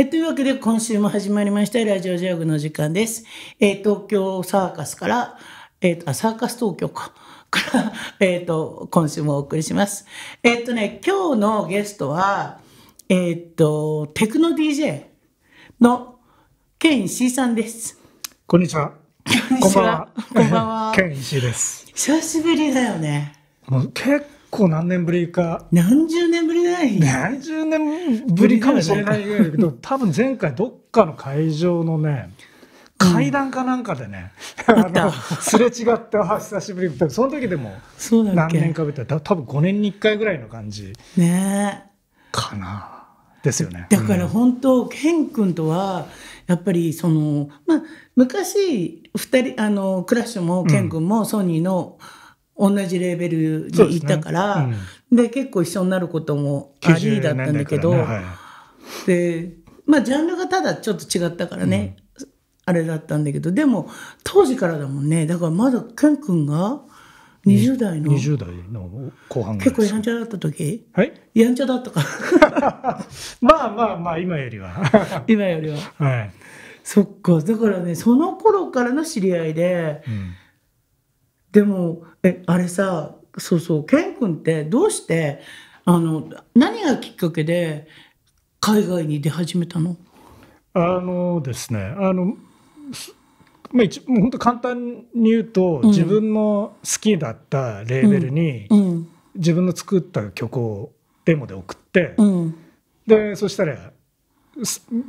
えというわけで今週も始まりましたラジオジャグの時間です。えー、東京サーカスから、えーと、とサーカス東京か。から、えー、と、今週もお送りします。えっ、ー、とね、今日のゲストは、えっ、ー、と、テクノ DJ のケン石井さんです。こんにちは。こんばんは。こんばんは。ケン石井です。久しぶりだよね。もう結構何年ぶりか。何十年ぶりない何十年ぶりかもしれないけど、多分前回どっかの会場のね、階段かなんかでね、う ん、あのすれ違ってあ久しぶりその時でも何年かぶっら多分5年に1回ぐらいの感じねかなですよねだから本当、うん、ケン君とはやっぱりそのまあ昔2人あのクラッシュもケン君もソニーの同じレーベルにいたから、うんうん、で結構一緒になることもありだったんだけど、ねはい、でまあジャンルがただちょっと違ったからね、うん、あれだったんだけどでも当時からだもんねだからまだケン君が20代の20代の後半結構やんちゃだった時はいやんちゃだったから まあまあまあ今よりは 今よりははいそっかだからねその頃からの知り合いで、うん、でもえあれさそうそうケン君ってどうしてあの何がきっかけで海外に出始めたのあのですねあのまあ、一もう本当簡単に言うと、うん、自分の好きだったレーベルに、うん、自分の作った曲をデモで送って、うん、でそしたら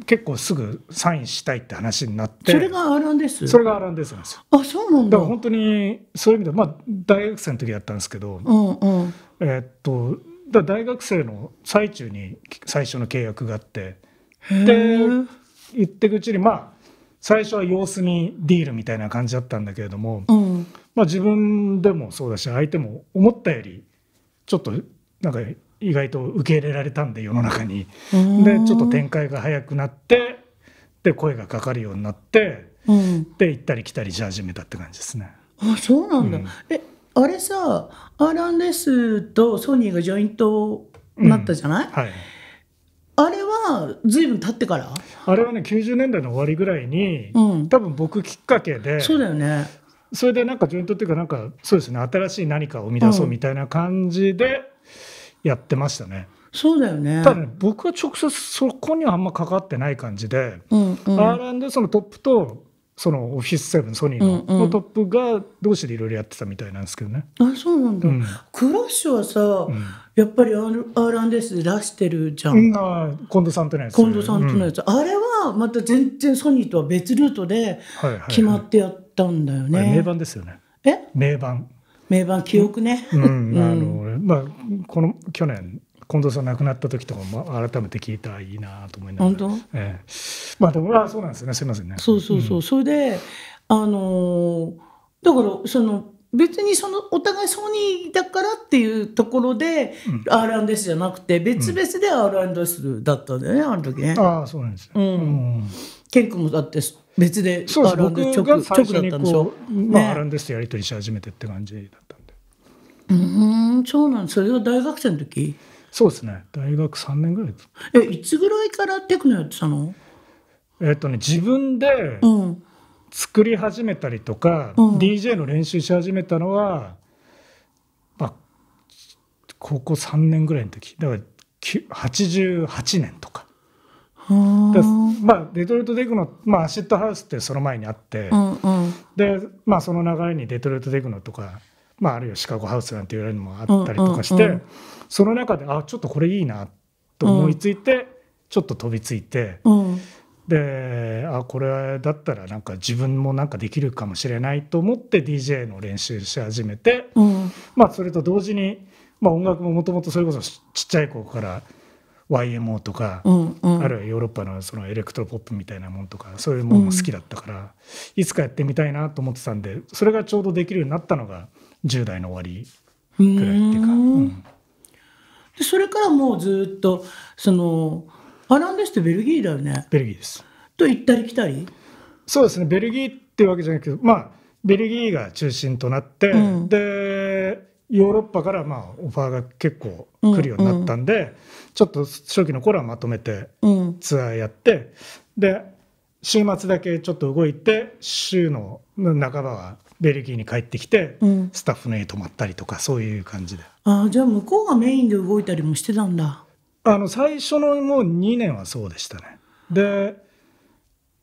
結構すぐサインしたいって話になってそれがアランですそれがアランですなんですよあそうなんだだから本当にそういう意味でまあ大学生の時やったんですけど、うんうん、えー、っとだ大学生の最中に最初の契約があってで言ってくうちにまあ最初は様子にディールみたいな感じだったんだけれども、うん、まあ、自分でもそうだし相手も思ったよりちょっとなんか意外と受け入れられたんで世の中に。でちょっと展開が早くなってで声がかかるようになって、うん、で行ったり来たりし始めたって感じですね。あそうなんだ、うん、えあれさアラン・ R&S とソニーがジョイントなったじゃない、うん、はいあれは随分経ってからあれはね90年代の終わりぐらいに、うん、多分僕きっかけでそうだよねそれでなんかジョイントっていうかなんかそうですね新しい何かを生み出そうみたいな感じで、やってましたね。そうだよね多分僕は直接そこにはあんま関わってない感じで、うんうん、R&D そのトップとそのオフィスセブンソニーの,、のトップが同士でいろいろやってたみたいなんですけどね。あそうなんだ、うん、クラッシュはさ、うん、やっぱり R&S で出してるじゃん。う近藤さんとのやつ、ね、近藤さんとのやつ、あれはまた全然ソニーとは別ルートで決まってやったんだよね。はいはいはい、名盤ですよね。え名盤。名盤記憶ね、うん、あのまあこの去年近藤さん亡くなった時とかも改めて聞いたらいいなと思いながら本当、ええ、まあでもあそうなんですねすいませんねそうそうそう、うん、それであのだからその別にそのお互いソニーだからっていうところで、うん、R&S じゃなくて別々で R&S だったんだよね、うん、あの時ねああそうなんですよ、うん、うん、ケン君もだって別で R&S 直直だったんでしょ、まあね、R&S とやり取りし始めてって感じだうんそうなんそれは大学生の時そうですね大学三年ぐらいですえいつぐらいからテクノやってたのえっとね自分で作り始めたりとか、うん、DJ の練習し始めたのは、まあ、高校三年ぐらいの時だから八十八年とか。まあ、デトロイト・デグノ、まあ、アシッドハウスってその前にあって、うんうん、で、まあ、その流れにデトロイト・デグノとかまあ、あるいはシカゴハウスなんていうのもあったりとかして、うんうんうん、その中であちょっとこれいいなと思いついて、うん、ちょっと飛びついて、うん、であこれだったらなんか自分もなんかできるかもしれないと思って DJ の練習し始めて、うん、まあ、それと同時に、まあ、音楽ももともとそれこそちっちゃい子から。YMO とか、うんうん、あるいはヨーロッパのそのエレクトロポップみたいなものとかそういうものも好きだったから、うん、いつかやってみたいなと思ってたんでそれがちょうどできるようになったのが10代の終わりぐらいっていうか。うそれからもうずっとそのアランデスってベルギーだよね。ベルギーです。と行ったり来たりそうですねベルギーっていうわけじゃないけどまあベルギーが中心となって、うん、でヨーロッパからまあオファーが結構来るようになったんで、うんうん、ちょっと初期の頃はまとめてツアーやって、うん、で週末だけちょっと動いて週の半ばはベルギーに帰ってきて、うん、スタッフの家泊まったりとかそういう感じでああじゃあ向こうがメインで動いたりもしてたんだあの最初のもう2年はそうでしたねで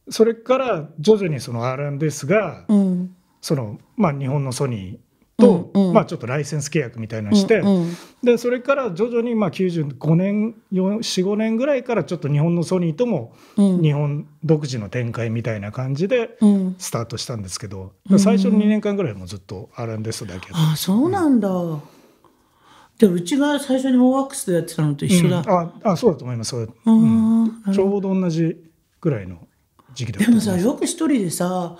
それから徐々にその R&S が、うん、そのまあ日本のソニーと、うんうん、まあ、ちょっとライセンス契約みたいなのして、うんうん、でそれから徐々にまあ95年45年ぐらいからちょっと日本のソニーとも日本独自の展開みたいな感じでスタートしたんですけど、うん、最初の2年間ぐらいもずっと R&S だけ、うん、あそうなんだ、うんでうちが最初にモーワックスでやってたのと一緒だ、うん、ああそうだと思いますう、うん、ちょうど同じぐらいの時期だったでもさよく一人でさ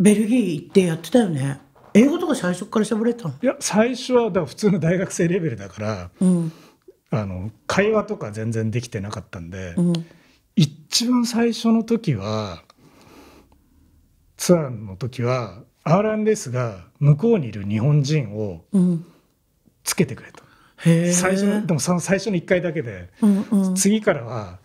ベルギー行ってやってたよね英語とか最初から喋れたのいや最初はだ普通の大学生レベルだから、うん、あの会話とか全然できてなかったんで、うん、一番最初の時はツアーの時は R&S が向こうにいる日本人をつけてくれと、うん、最初のでもその最初の1回だけで、うんうん、次からは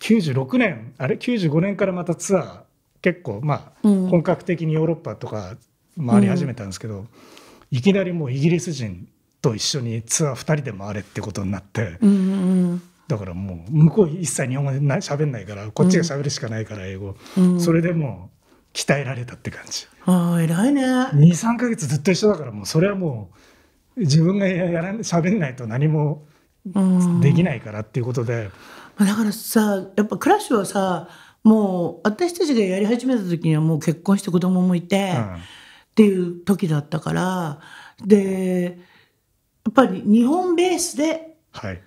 96年あれ95年からまたツアー結構まあ、本格的にヨーロッパとか回り始めたんですけど、うん、いきなりもうイギリス人と一緒にツアー2人で回れってことになって、うんうん、だからもう向こう一切日本語で喋んないからこっちが喋るしかないから英語、うん、それでもう鍛えられたって感じ。あ偉いね23か月ずっと一緒だからもうそれはもう自分がやらべんないと何もできないからっていうことで。うん、だからさやっぱクラッシュはさもう私たちがやり始めた時にはもう結婚して子供もいて。うっていう時だったから、で、やっぱり日本ベースで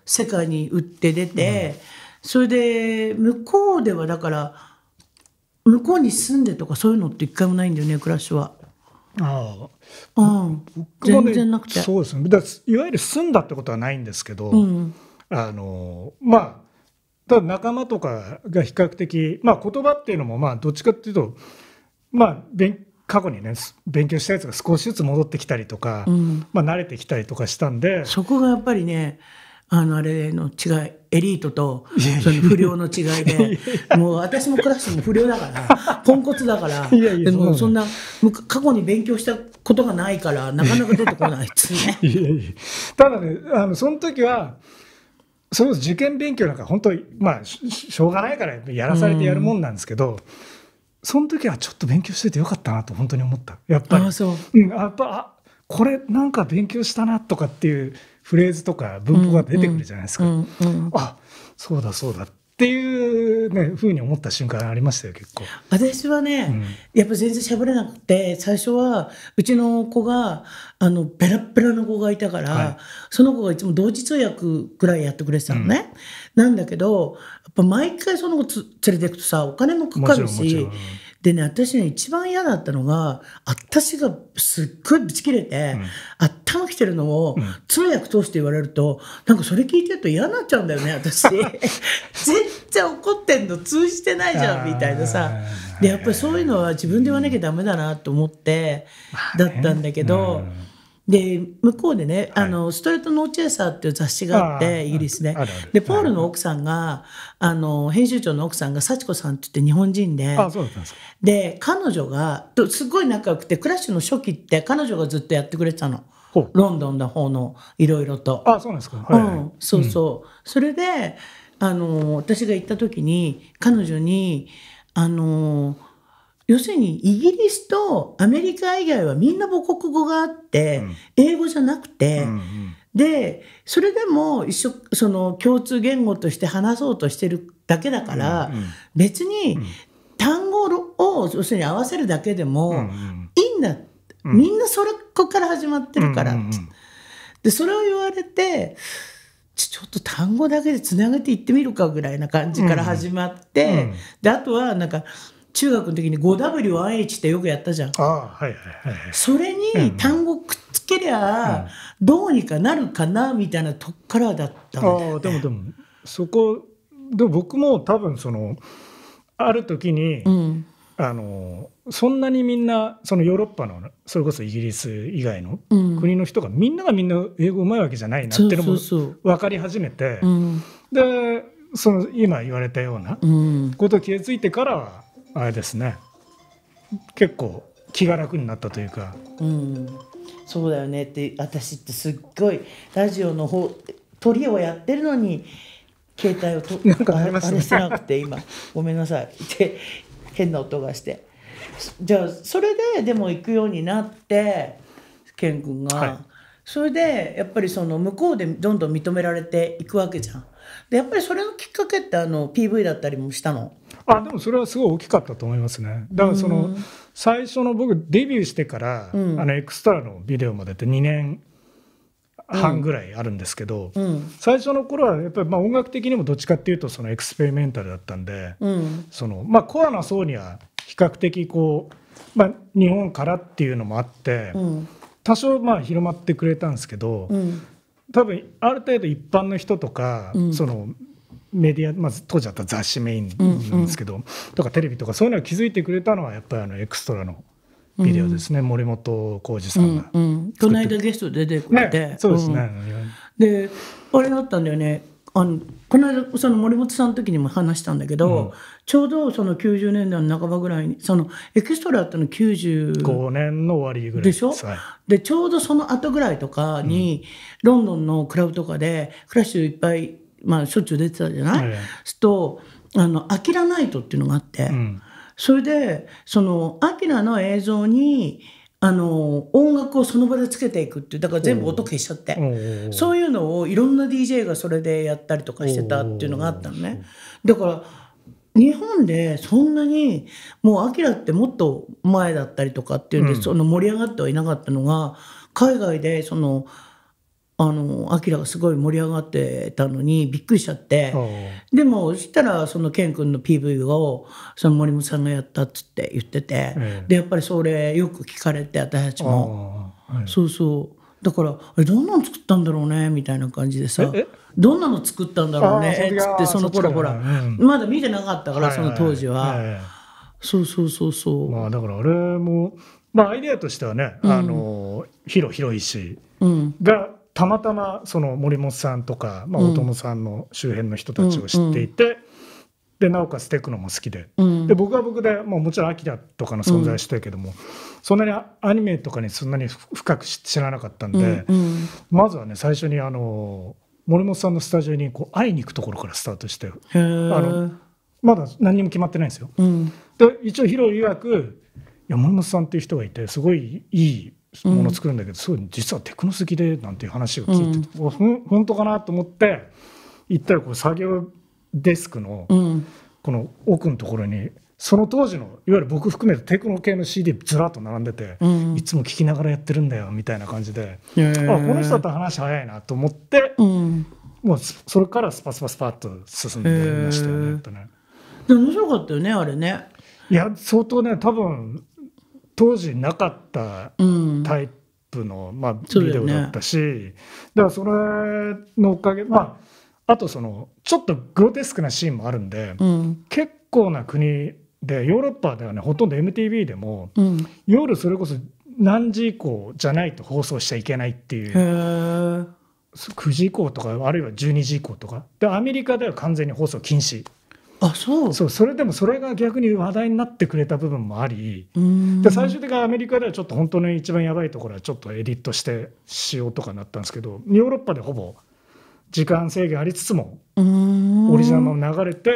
世界に売って出て、はいうん、それで向こうではだから、向こうに住んでとかそういうのって一回もないんだよね、暮らしは。ああ、うん、全然なくて。そうですね。だいわゆる住んだってことはないんですけど、うん、あの、まあ、ただ仲間とかが比較的、まあ言葉っていうのも、まあどっちかっていうと、まあ勉過去にね勉強したやつが少しずつ戻ってきたりとか、うん、まあ、慣れてきたりとかしたんでそこがやっぱりねあのあれの違いエリートとその不良の違いでもう私もクラスも不良だから ポンコツだからでもそんな過去に勉強したことがないからなかなか出てこないですね。ただねあのその時はそれこそ受験勉強なんか本当まあしょうがないからやらされてやるもんなんですけど。うんその時はちょっと勉強しててよかったなと本当に思った。やっぱり。あそう。うん、やっぱ、あこれなんか勉強したなとかっていうフレーズとか文法が出てくるじゃないですか。うんうんうん、あ、そうだそうだっていうね、ふうに思った瞬間ありましたよ、結構。私はね、うん、やっぱ全然喋れなくて、最初は、うちの子が、あの、ペラペラの子がいたから、はい、その子がいつも同時通訳くらいやってくれてたのね。うん、なんだけど、やっぱ毎回その子連れていくとさ、お金もかかるし、もちろんもちろんでね、私ね、一番嫌だったのが、私がすっごいブチ切れて、うん、頭きてるのを、通訳通して言われると、なんかそれ聞いてると嫌になっちゃうんだよね、私。全然怒ってんの通じてないじゃん、みたいなさ。で、やっぱりそういうのは自分で言わなきゃダメだなと思って、だったんだけど、うんで向こうでね、はい、あのストレートノーチェイサーっていう雑誌があってイギリスででポールの奥さんがあの編集長の奥さんが幸子さんって言って日本人でで彼女がとすごい仲良くてクラッシュの初期って彼女がずっとやってくれてたの。ロンドンの方のいろいろと。あそうなんですか、はいはい、うん、そうそう、うん、それであの私が行った時に彼女にあの要するにイギリスとアメリカ以外はみんな母国語があって、うん、英語じゃなくて、うんうん、でそれでも一緒その共通言語として話そうとしてるだけだから、うんうん、別に単語を要するに合わせるだけでも、いいんだ、うん、みんなそれこから始まってるから、うんうんうん、でそれを言われてちょっと単語だけでつなげていってみるかぐらいな感じから始まって、であとはなんか「中学の時に 5WIH ってよくやったじゃん。あはいはいはい、それに単語くっつけりゃ、どうにかなるかなみたいなとこからだったんだ、ね、あでもでもそこでも僕も多分そのある時に、うん、あのそんなにみんなそのヨーロッパのそれこそイギリス以外の国の人が、うん、みんながみんな英語うまいわけじゃないなっていうのも分かり始めて、うん、でその今言われたようなこと気づいてからあれですね結構気が楽になったというか。うんそうだよねって私ってすっごいラジオの方鳥をやってるのに携帯をと あ,、ね、あれしてなくて今ごめんなさいって変な音がしてじゃあそれででも行くようになって健君が、はい、それでやっぱりその向こうでどんどん認められていくわけじゃん。でやっぱりそれのきっかけってあの PV だったりもしたのあでもそれはすごい大きかったと思いますね。だからその、最初の僕デビューしてから、うん、あのエクストラのビデオまでって2年半ぐらいあるんですけど、うん、最初の頃はやっぱりまあ音楽的にもどっちかっていうとそのエクスペリメンタルだったんで、そのまあコアな層には比較的こう、まあ、日本からっていうのもあって、多少まあ広まってくれたんですけど、多分ある程度一般の人とか、そのメディア、まあ、当時だったら雑誌メインなんですけど、うんうん、とかテレビとかそういうのを気づいてくれたのはやっぱりあのエクストラのビデオですね、うん、森本浩二さんが、うんうん、この間ゲスト出てくれて、ね、そうですね、うん、であれだったんだよねあのこの間その森本さんの時にも話したんだけど、うん、ちょうどその90年代の半ばぐらいにそのエクストラっての95年の終わりぐらいでしょ、はい、でちょうどその後ぐらいとかに、ロンドンのクラブとかでクラッシュいっぱいまあ、しょっちゅう出てたじゃない、はい、すとあの「アキラナイト」っていうのがあって、うん、それでそのアキラの映像にあの音楽をその場でつけていくっていうだから全部音消しちゃってそういうのをいろんな DJ がそれでやったりとかしてたっていうのがあったのね。だから日本でそんなにもうアキラってもっと前だったりとかっていうんで、うん、その盛り上がってはいなかったのが海外でそのあのアキラがすごい盛り上がってたのにびっくりしちゃってでもそしたらそのン君の PV をその森本さんがやったっつって言ってて、えでやっぱりそれよく聞かれて私たちも、はい、そうそうだからあれどんなの作ったんだろうねみたいな感じでさどんなの作ったんだろうねっつってその頃ほら、うん、まだ見てなかったからその当時は、はい、そうそうそうそうまあだからあれもまあアイデアとしてはね、うん、あの広広いし、うん、がたまたまその森本さんとか、まあ、大友さんの周辺の人たちを知っていて、うんでなおかつテクノも好きでうん、で僕は僕で、まあ、もちろんアキラとかの存在してるけども、うん、そんなにアニメとかにそんなに深く知らなかったんで、うんうん、まずはね最初にあの森本さんのスタジオにこう会いに行くところからスタートしてあのまだ何にも決まってないんですよ。うん、で一応ヒロ曰くいや森本さんっていう人がいてすごいいいものを作るんだけど、うん、実はテクノ好きでなんていう話を聞いて、うん、ほん本当かなと思って行ったらこう作業デスクのこの奥のところにその当時のいわゆる僕含めてテクノ系の CD ずらっと並んでて、うん、いつも聴きながらやってるんだよみたいな感じで、あこの人だったら話早いなと思って、うん、もうそれからスパスパスパッと進んでましたよね。ね面白かったよねあれね。いや相当ね多分当時なかったタイプの、まあ、ビデオだったし、ね、だからそれのおかげまああとそのちょっとグロテスクなシーンもあるんで、うん、結構な国でヨーロッパではねほとんど MTV でも、うん、夜それこそ何時以降じゃないと放送しちゃいけないっていう9時以降とかあるいは12時以降とかでアメリカでは完全に放送禁止あそうそうそれでもそれが逆に話題になってくれた部分もありで最終的にアメリカではちょっと本当の一番やばいところはちょっとエディットしてしようとかなったんですけどヨーロッパでほぼ時間制限ありつつもオリジナルも流れて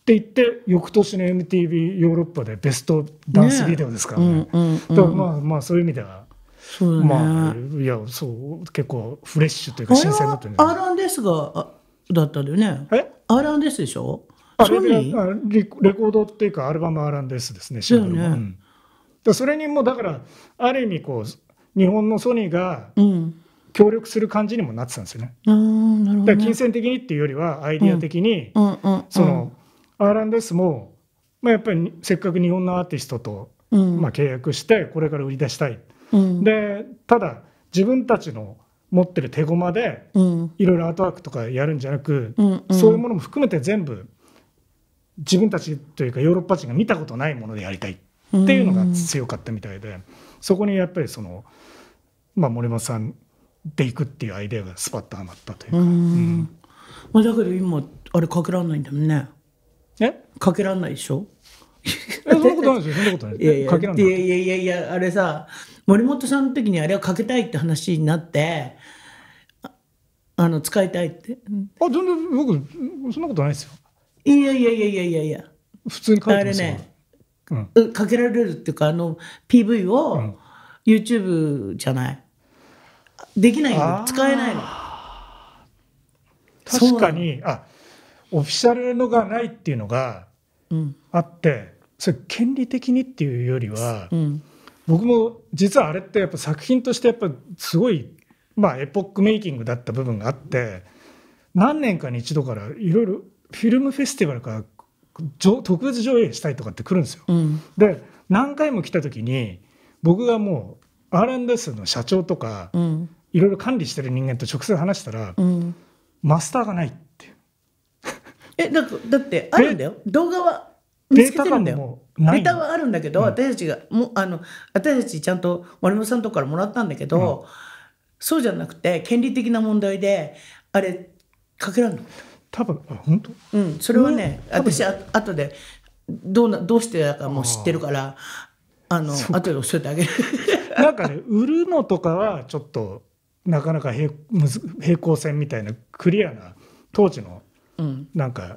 って言って翌年の MTV ヨーロッパでベストダンスビデオですからね。ねうんうんうん、まあまあそういう意味ではそう、ね、まあいやそう結構フレッシュというか新鮮だったんじゃないですか。アーランデスがだったんだよね。え？アーランデスでしょ？それでレコードっていうかアルバム R&S ですねシングルも、ねうん、それにもだからある意味こう日本のソニーが協力する感じにもなってたんですよね、うん、ねだ金銭的にっていうよりはアイディア的に、うんその R&S も、まあ、やっぱりせっかく日本のアーティストと、まあ、契約してこれから売り出したい、でただ自分たちの持ってる手駒でいろいろアートワークとかやるんじゃなく、そういうものも含めて全部自分たちというかヨーロッパ人が見たことないものでやりたいっていうのが強かったみたいでそこにやっぱりその、まあ、森本さんでいくっていうアイデアがスパッとはまったというか。うん、まあ、だけど今あれかけらんないんだもんね。えかけらんないでしょえそんなことないですよ、そんなことない。いやいや、かけらんない。いやいやいや、あれさ、森本さんの時にあれはかけたいって話になって、あの、使いたいって。あ、全然僕、そんなことないですよ。いやいやいやいやいやいや普通に書いてますよあれね、うん、かけられるっていうかあの PV を YouTube じゃない、できないの使えないの確かにあオフィシャルのがないっていうのがあって、うん、それ権利的にっていうよりは、うん、僕も実はあれってやっぱ作品としてやっぱすごい、まあ、エポックメイキングだった部分があって何年かに一度からいろいろフィルムフェスティバルから特別上映したいとかって来るんですよ。うん、で何回も来た時に僕がもう R&S の社長とか、いろいろ管理してる人間と直接話したら、うん、マスターがないってえだだってあるんだよ動画はデータがもネタはあるんだけど、私たちがもあの私たちちゃんと丸本さんとかからもらったんだけど、そうじゃなくて権利的な問題であれかけらんの多分あ本当うんそれはね、うん、私あ後でどうなどうしてだかもう知ってるからあの後で教えてあげる なんかね売るのとかはちょっとなかなか平平行線みたいなクリアな当時のなんか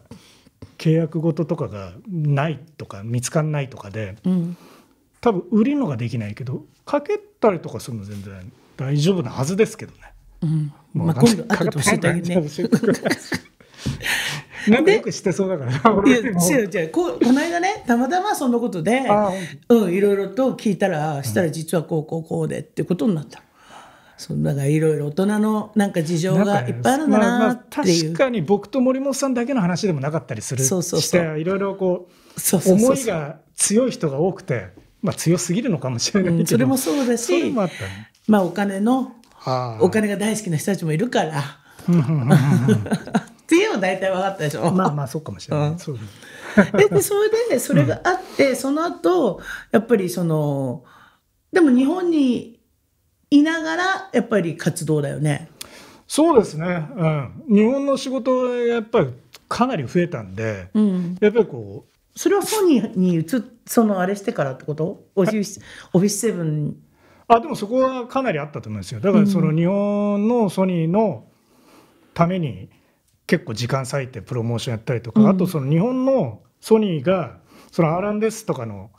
契約事とかがないとか見つかんないとかで、うん、多分売りのができないけどかけたりとかするの全然大丈夫なはずですけどね。うん、まあ今度後で教えてあげね。なんかよく知ってそうだからいや、違う違う。ここの間ね、たまたまそんなことで、うん、いろいろと聞いたら、したら実はこうこうこうでってことになったの。そだからいろいろ大人のなんか事情がいっぱいあるんだなっていう、まあ、確かに僕と森本さんだけの話でもなかったりするそうそうしていろいろこう思いが強い人が多くて、まあ、強すぎるのかもしれないけど、うん、それもそうだし、ね、まあ、お金のお金が大好きな人たちもいるから。っていうの大体分かったでしょまあまあそうかもしれない、うん、そうでそれでそれがあって、うん、その後やっぱりそのでも日本にいながらやっぱり活動だよねそうですね、うん、日本の仕事がやっぱりかなり増えたんで、うん、やっぱりこうそれはソニーに移っそのあれしてからってことオフィスオフィスセブンあでもそこはかなりあったと思うんですよだからその日本のソニーのために結構時間割いてプロモーションやったりとか、うん、あとその日本のソニーがその R&S とかの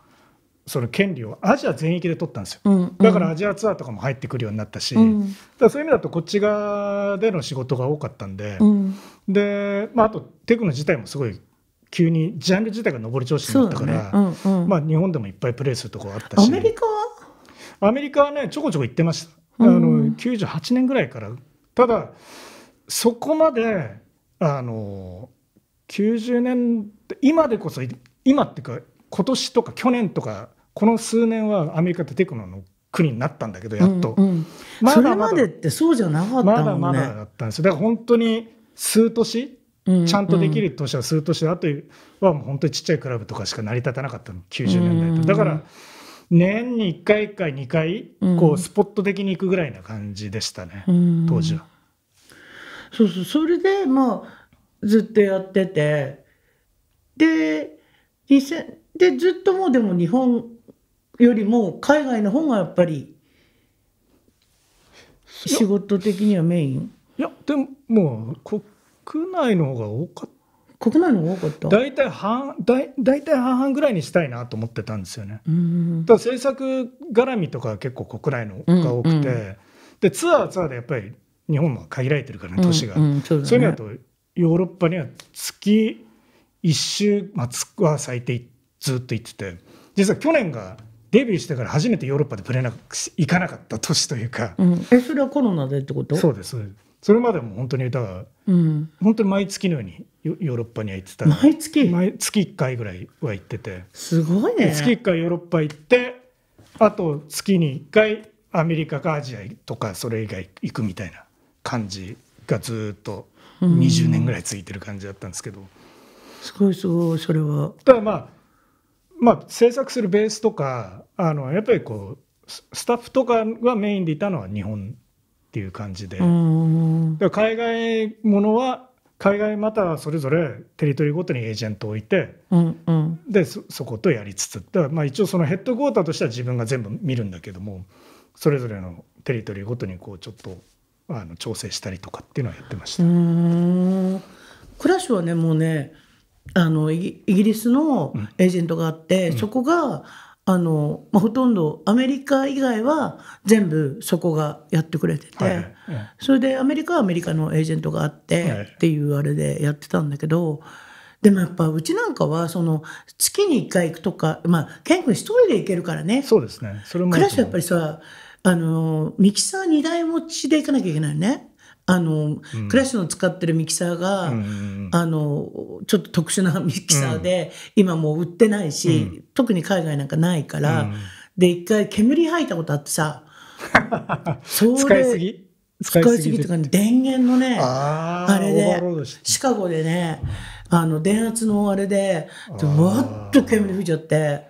その権利をアジア全域で取ったんですよ、うんうん、だからアジアツアーとかも入ってくるようになったし、うん、だそういう意味だとこっち側での仕事が多かったんで、うん、で、まあ、あとテクノ自体もすごい急にジャンル自体が上り調子になったから、ねうんうん、まあ、日本でもいっぱいプレーするとこあったしアメリカはアメリカはねちょこちょこ行ってました、うん、あの98年ぐらいからただそこまであの90年今でこそ今っていうか今年とか去年とかこの数年はアメリカってテクノの国になったんだけどやっと、うんうん、まだまだそれまでってそうじゃなかったもんねまだまだだったんですよだから本当に数年ちゃんとできる年は数年あとはもう本当にちっちゃいクラブとかしか成り立たなかったの90年代とだから年に1回か2回こうスポット的に行くぐらいな感じでしたね当時は。そうそうそれでもうずっとやっててで2000でずっともうでも日本よりも海外の方がやっぱり仕事的にはメインいやでももう国内の方が多かった国内の多かった大体半大大体半々ぐらいにしたいなと思ってたんですよねだ制作絡みとか結構国内のが多くて、うんうん、でツアーはツアーでやっぱり日本は限られてるからね年が、うんうんそうね、そういう意味だとヨーロッパには月1週、まあ、は最低ずっと行ってて実は去年がデビューしてから初めてヨーロッパでプレなく行かなかった年というか、うん、えそれはコロナでってことそうですそれまでも本当にだから、うん、本当に毎月のようにヨーロッパには行ってた毎月毎月1回ぐらいは行っててすごいね月1回ヨーロッパ行ってあと月に1回アメリカかアジアとかそれ以外行くみたいな感じがずっと20年ぐらいついてる感じだったんですけど、うん、すごいすごいそれはただまあまあ制作するベースとかあのやっぱりこうスタッフとかがメインでいたのは日本っていう感じで、うん、海外ものは海外またそれぞれテリトリーごとにエージェントを置いて、うんうん、でそことやりつつだまあ一応そのヘッドクォーターとしては自分が全部見るんだけどもそれぞれのテリトリーごとにこうちょっとあの調整したりとかっていうのはやってました。クラッシュはねもうねあのイギリスのエージェントがあって、うん、そこがあの、まあ、ほとんどアメリカ以外は全部そこがやってくれてて、はい、それでアメリカはアメリカのエージェントがあってっていうあれでやってたんだけど。でもやっぱうちなんかはその月に1回行くとかまあ健君一人で行けるからねそうですねそれもクラッシュやっぱりさあの、ミキサー2台持ちでいかなきゃいけないね。あの、うん、クラッシュの使ってるミキサーが、うん、あのちょっと特殊なミキサーで、うん、今もう売ってないし、特に海外なんかないから、で一回煙吐いたことあってさ それ使い使いすぎとか、ね、電源のねあれでシカゴでねあの電圧のあれでわっと煙吹いちゃって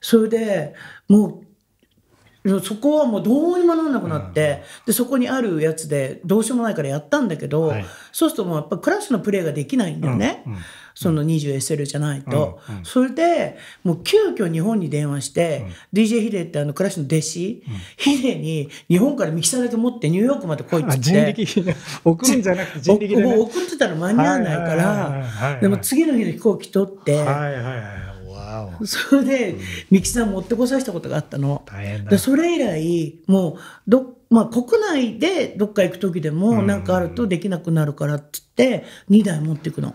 それでもうそこはもうどうにもなんなくなって、でそこにあるやつでどうしようもないからやったんだけど、そうするともうやっぱクラスのプレーができないんだよね、その 20SL じゃないと、それでもう急遽日本に電話して、DJ ヒデってあのクラスの弟子、ヒデに日本からミキサーだけ持ってニューヨークまで来いっつって送るんじゃなくて送ってたら間に合わないから、でも次の日の飛行機取って。はいはいはいそれで、三木さん持ってこさせたことがあったの。大変だ。それ以来、もう、ど、まあ、国内でどっか行く時でも、なんかあるとできなくなるからっつって、2台持っていくの。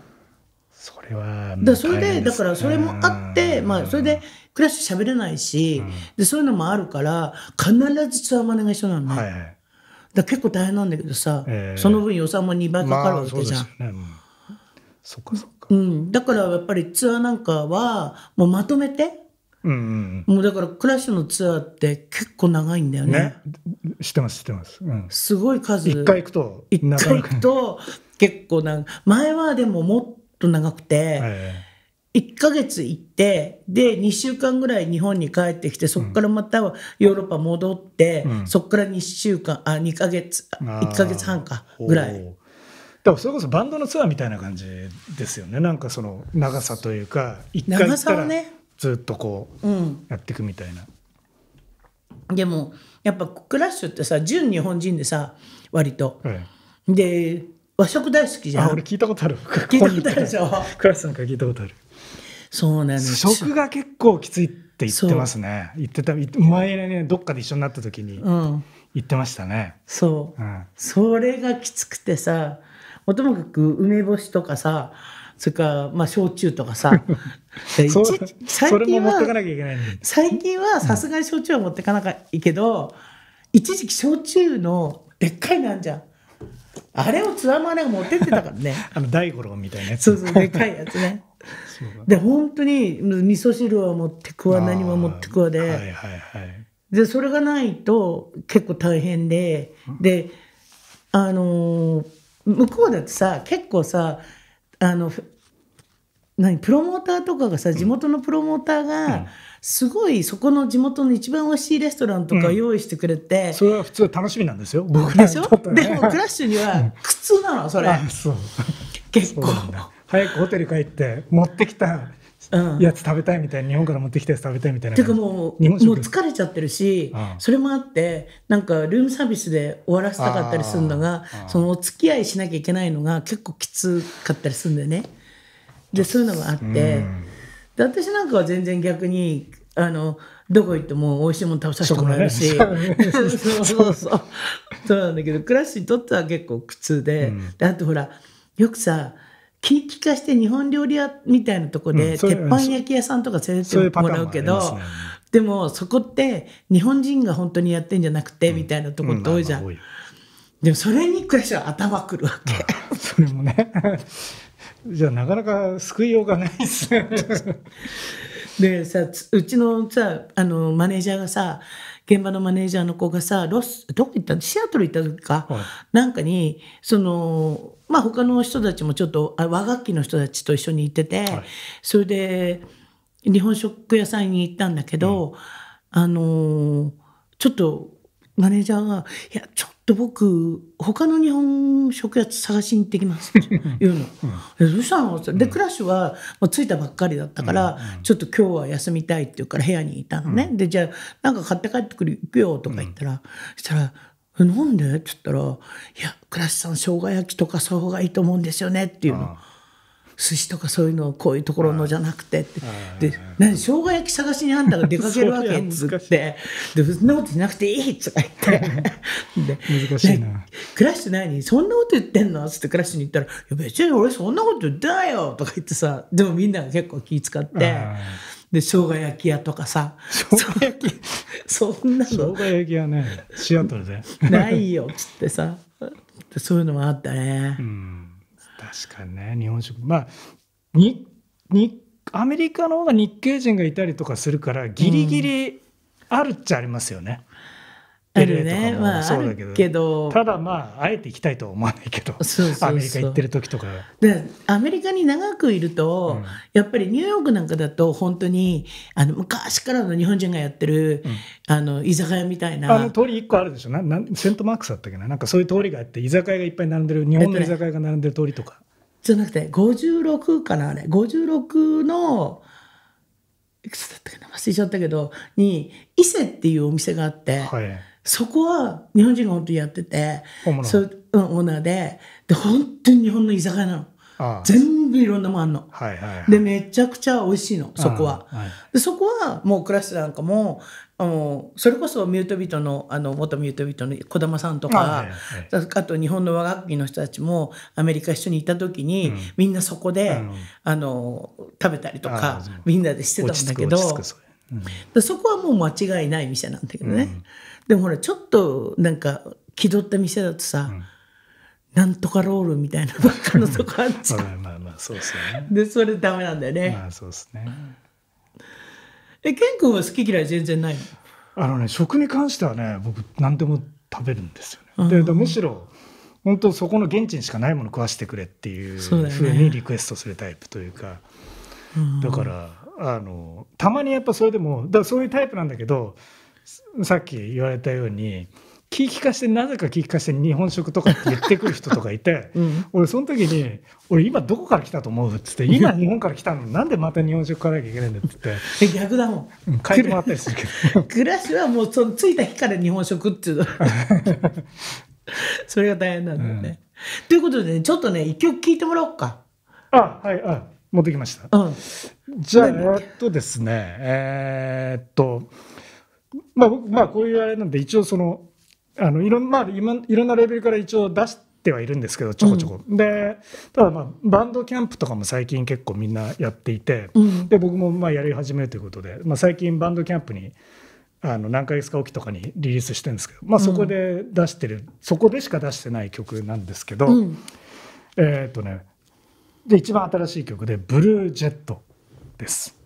それは、だそれで、だからそれもあって、まあ、それで、クラッシュ喋れないし、で、そういうのもあるから、必ずツアーマネが一緒なのね。はい。だ結構大変なんだけどさ、その分予算も2倍かかるわけじゃん。そっかそっか。うん、だからやっぱりツアーなんかはもうまとめて、うんうん、もうだからクラッシュのツアーって結構長いんだよね。ね知ってます知ってます、うん、すごい数1回行くと一回行くと結構な前はでももっと長くて。はい1ヶ月行ってで2週間ぐらい日本に帰ってきてそこからまたヨーロッパ戻って、うん、そこから2週間あ2ヶ月1ヶ月半かぐらいだからそれこそバンドのツアーみたいな感じですよねなんかその長さというか一回行ったらずっとこうやっていくみたいな、ねうん、でもやっぱクラッシュってさ純日本人でさ割と、はい、で和食大好きじゃん俺聞いたことある 聞いたことあるでしょクラッシュなんか聞いたことあるそうなんす食が結構きついって言ってますね言ってた前ねどっかで一緒になった時に言ってましたね、うん、そう、うん、それがきつくてさもともかく梅干しとかさそれからまあ焼酎とかさ 最近は最近はさすがに焼酎は持ってかなきゃいいけど、うん、一時期焼酎のでっかいなんじゃんあれをわま姉が持ってってたからね あの大五郎みたいなやつそうそうでっかいやつねで本当に味噌汁は持ってくわ何も持ってくわではいはいはい、でそれがないと結構大変で、であのー向こうだとさ結構さあの何プロモーターとかがさ地元のプロモーターが、すごいそこの地元の一番おいしいレストランとか用意してくれて、うん、それは普通楽しみなんですよ僕らにとって、ね、でもクラッシュには苦痛なのそれそう結構早くホテル帰って持ってきたやつ食べたいみたいな日本から持ってきたやつ食べたいみたいなてかもうもう疲れちゃってるしそれもあってなんかルームサービスで終わらせたかったりするのがそのお付き合いしなきゃいけないのが結構きつかったりするんだよねでそういうのがあって、で私なんかは全然逆にあのどこ行っても美味しいもの食べさせてもらえるし、そうそうそうそうなんだけどクラュにとっては結構苦痛でうん、であとほらよくさ近畿化して日本料理屋みたいなとこで、鉄板焼き屋さんとか連れてもらうけど、でもそこって日本人が本当にやってんじゃなくてみたいなとこって多いじゃん。でもそれに暮らしは頭くるわけ。それもね。じゃあなかなか救いようがないですね。でさうちのさあのマネージャーがさ現場のマネージャーの子がさ、ロス、どこ行ったシアトル行った時か、はい、なんかに、その、まあ他の人たちもちょっと、あ和楽器の人たちと一緒に行ってて、はい、それで、日本食屋さんに行ったんだけど、うん、あのちょっと、マネージャーが、いや、ちょっで僕他の日本食屋探しに行ってきますって言うの「うん、どうしたの?」ってでクラッシュは、ま着いたばっかりだったから、うん、ちょっと今日は休みたいって言うから部屋にいたのね、うん、でじゃあなんか買って帰ってくる行くよとか言ったら、うん、したら「飲んで?」って言ったら「いやクラッシュさん生姜焼きとかそうがいいと思うんですよね」っていうの。寿司とかそういうのをこういうところのじゃなくてってで何生姜焼き探しにあんたが出かけるわけっつってでそんなことしなくていいっつってで難しいなクラッシュ何そんなこと言ってんのっつってクラッシュに言ったら「いや別に俺そんなこと言ってないよ」とか言ってさでもみんなが結構気使って。で生姜焼き屋とかさ生姜焼き そんなの生姜焼き屋ねシアトルでないよっつってさそういうのもあったね、うん確かにね日本食まあににアメリカの方が日系人がいたりとかするからギリギリあるっちゃありますよね。うんあるね、まあ、そうだけど,、ただまああえて行きたいとは思わないけどアメリカ行ってる時とかでアメリカに長くいると、うん、やっぱりニューヨークなんかだと本当にあの昔からの日本人がやってる、うん、あの居酒屋みたいなあの通り1個あるでしょななセントマークスだったっけななんかそういう通りがあって居酒屋がいっぱい並んでる日本の居酒屋が並んでる通りとか、じゃなくて56かなあれ56のいくつだったかな忘れちゃったけどに伊勢っていうお店があって、はいそこは日本人が本当にやってて、そううん、オーナーで、で、本当に日本の居酒屋なの。ああ全部いろんなもんあんの、はいはいはい、でめちゃくちゃ美味しいのそこは、はい、でそこはもうクラスなんかもあのそれこそミュートビートのあの元ミュートビートの児玉さんとかあははいはい、あと日本の和楽器の人たちもアメリカ一緒にいた時に、うん、みんなそこであの食べたりとかみんなでしてたんだけど、うん、そこはもう間違いない店なんだけどね。うんでもほらちょっとなんか気取った店だとさ、なんとかロールみたいなばっかのとこあっちゃまあまあそうですよね。でそれダメなんだよね。まあそうですね。え健君は好き嫌い全然ないのあのね食に関してはね僕何でも食べるんですよね。でむしろ本当そこの現地にしかないもの食わしてくれっていうふうにリクエストするタイプというかだからあのたまにやっぱそれでもだそういうタイプなんだけどさっき言われたように聞きかしてなぜか聞きかして日本食とかって言ってくる人とかいて、うん、俺その時に「俺今どこから来たと思う?」っつって「今日本から来たのなんでまた日本食からなきゃいけないんだ」っつってえ逆だもん、帰ってもらったりするけど 暮らしはもうその着いた日から日本食っていうの それが大変なんだよね、うん、ということでねちょっとね一曲聴いてもらおうかあはいあ持ってきました、うん、じゃあえっとですねえー、っとまあ、まあ、こういうあれなんで、一応その、あの、いろん、まあ、今、いろんなレベルから一応出してはいるんですけど、ちょこちょこ。うん、で、ただまあ、バンドキャンプとかも最近結構みんなやっていて、うん、で、僕もまあ、やり始めるということで、まあ、最近バンドキャンプに、あの何ヶ月かおきとかにリリースしてるんですけど、まあ、そこで出してる、うん、そこでしか出してない曲なんですけど、うん、えっ、とねで一番新しい曲で「ブルージェット」です。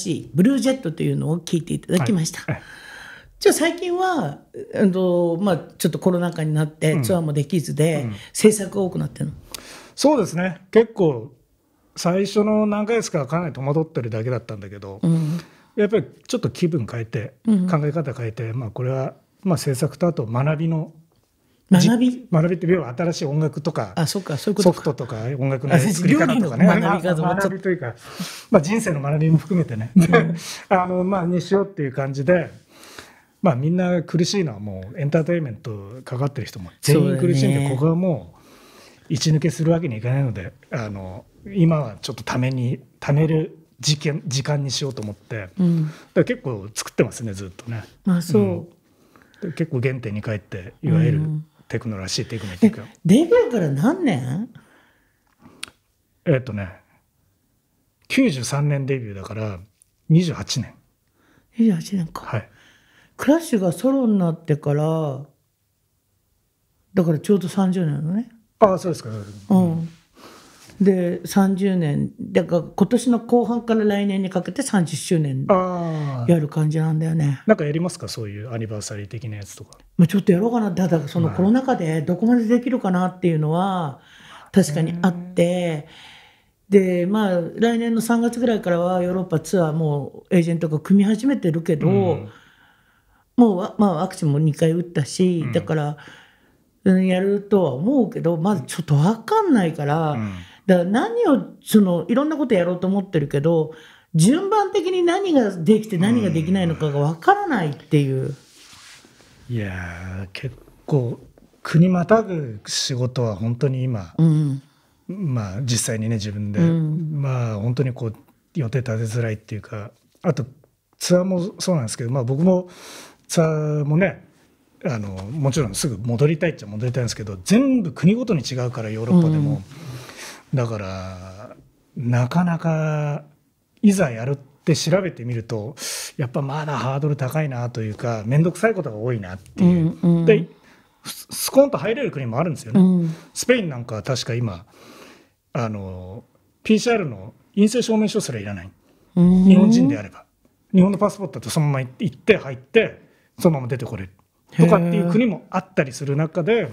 しいブルージェットというのを聞いていただきました。はいじゃあ最近は、えっとまあ、ちょっとコロナ禍になってツアーもできずで、うんうん、制作が多くなってるのそうですね結構最初の何ヶ月すかかなり戸惑ってるだけだったんだけど、うん、やっぱりちょっと気分変えて考え方変えて、まあ、これは、まあ、制作とあと学びの学び学びって要は新しい音楽とかあそうかそういうことソフトとか音楽の作り方とかね学び学びというか、まあ、人生の学びも含めてね あの、まあ、にしようっていう感じで。まあ、みんな苦しいのはもうエンターテインメントかかってる人も全員苦しいんで、ね、ここはもう一抜けするわけにいかないのであの今はちょっとためにためる時間時間にしようと思って、うん、だ結構作ってますねずっとね。まあそう、うん、結構原点に帰っていわゆるテクノらしいテクノっていくよデビューから何年えっとね93年デビューだから28年28年かはいクラッシュがソロになってからだからちょうど30年のねああそうですかうんで30年だから今年の後半から来年にかけて30周年やる感じなんだよねなんかやりますかそういうアニバーサリー的なやつとか、まあ、ちょっとやろうかなただそのコロナ禍でどこまでできるかなっていうのは確かにあって、でまあ来年の3月ぐらいからはヨーロッパツアーもうエージェントが組み始めてるけど、うん、もう、まあ、ワクチンも2回打ったし、だから、うん、やるとは思うけどまずちょっと分かんないから。うんだから何をそのいろんなことやろうと思ってるけど順番的に何ができて何ができないのかがわからないっていう。うん、いや結構国またぐ仕事は本当に今、うん、まあ実際にね自分で、うん、まあ本当にこう予定立てづらいっていうかあとツアーもそうなんですけど、まあ、僕もツアーもねあのもちろんすぐ戻りたいっちゃ戻りたいんですけど全部国ごとに違うからヨーロッパでも。うんだからなかなかいざやるって調べてみるとやっぱまだハードル高いなというか面倒くさいことが多いなっていう、うんうん、でスコンと入れる国もあるんですよね、うん、スペインなんかは確か今あの PCR の陰性証明書すらいらない、うん、日本人であれば日本のパスポートだとそのまま行って入ってそのまま出てこれるとかっていう国もあったりする中で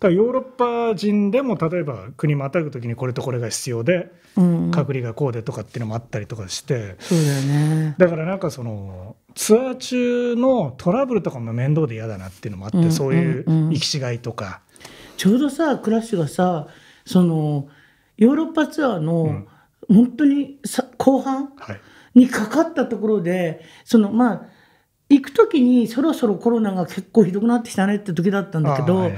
だヨーロッパ人でも例えば国またぐ時にこれとこれが必要で、隔離がこうでとかっていうのもあったりとかしてそうだよ、ね、だからなんかそのツアー中のトラブルとかも面倒で嫌だなっていうのもあって、そういう行き違いとか。ちょうどさクラッシュがさそのヨーロッパツアーの、本当にさ後半にかかったところで、はい、そのまあ行く時にそろそろコロナが結構ひどくなってきたねって時だったんだけど。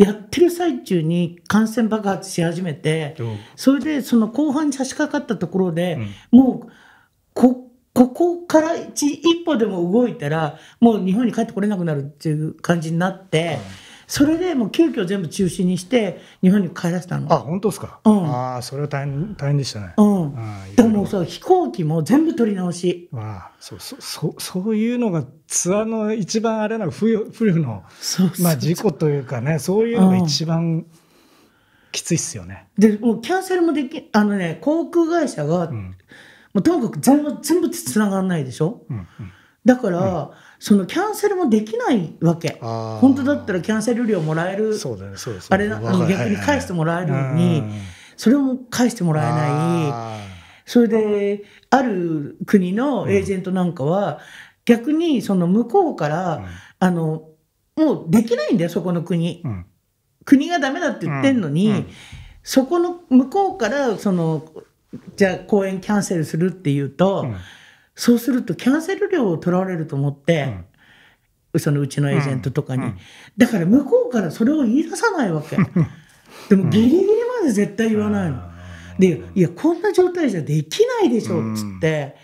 やってる最中に感染爆発し始めて、それでその後半に差し掛かったところで、うん、もうこ、ここから一一歩でも動いたら、もう日本に帰ってこれなくなるっていう感じになって、うんそれでもう急遽全部中止にして日本に帰らせたのあ本当ですか、うん、あそれは大変大変でしたねうんでもそう飛行機も全部取り直しわあそうそそそういうのがツアーの一番あれな不慮不慮のまあ、事故というかねそういうのが一番、きついっすよね、でもうキャンセルもできあのね航空会社が、うん、もうともかく全部全部つながらないでしょ、うんうん、だから、うそのキャンセルもできないわけ本当だったらキャンセル料もらえる、ねすあれの逆に返してもらえるのに、それも返してもらえないそれである国のエージェントなんかは、逆にその向こうから、あのもうできないんだよそこの国、国がだめだって言ってんのに、そこの向こうからそのじゃあ公演キャンセルするっていうと、そうするとキャンセル料を取られると思って、うん、そのうちのエージェントとかに、うんだから向こうからそれを言い出さないわけでもギリギリまで絶対言わないの、でいやこんな状態じゃできないでしょっつって、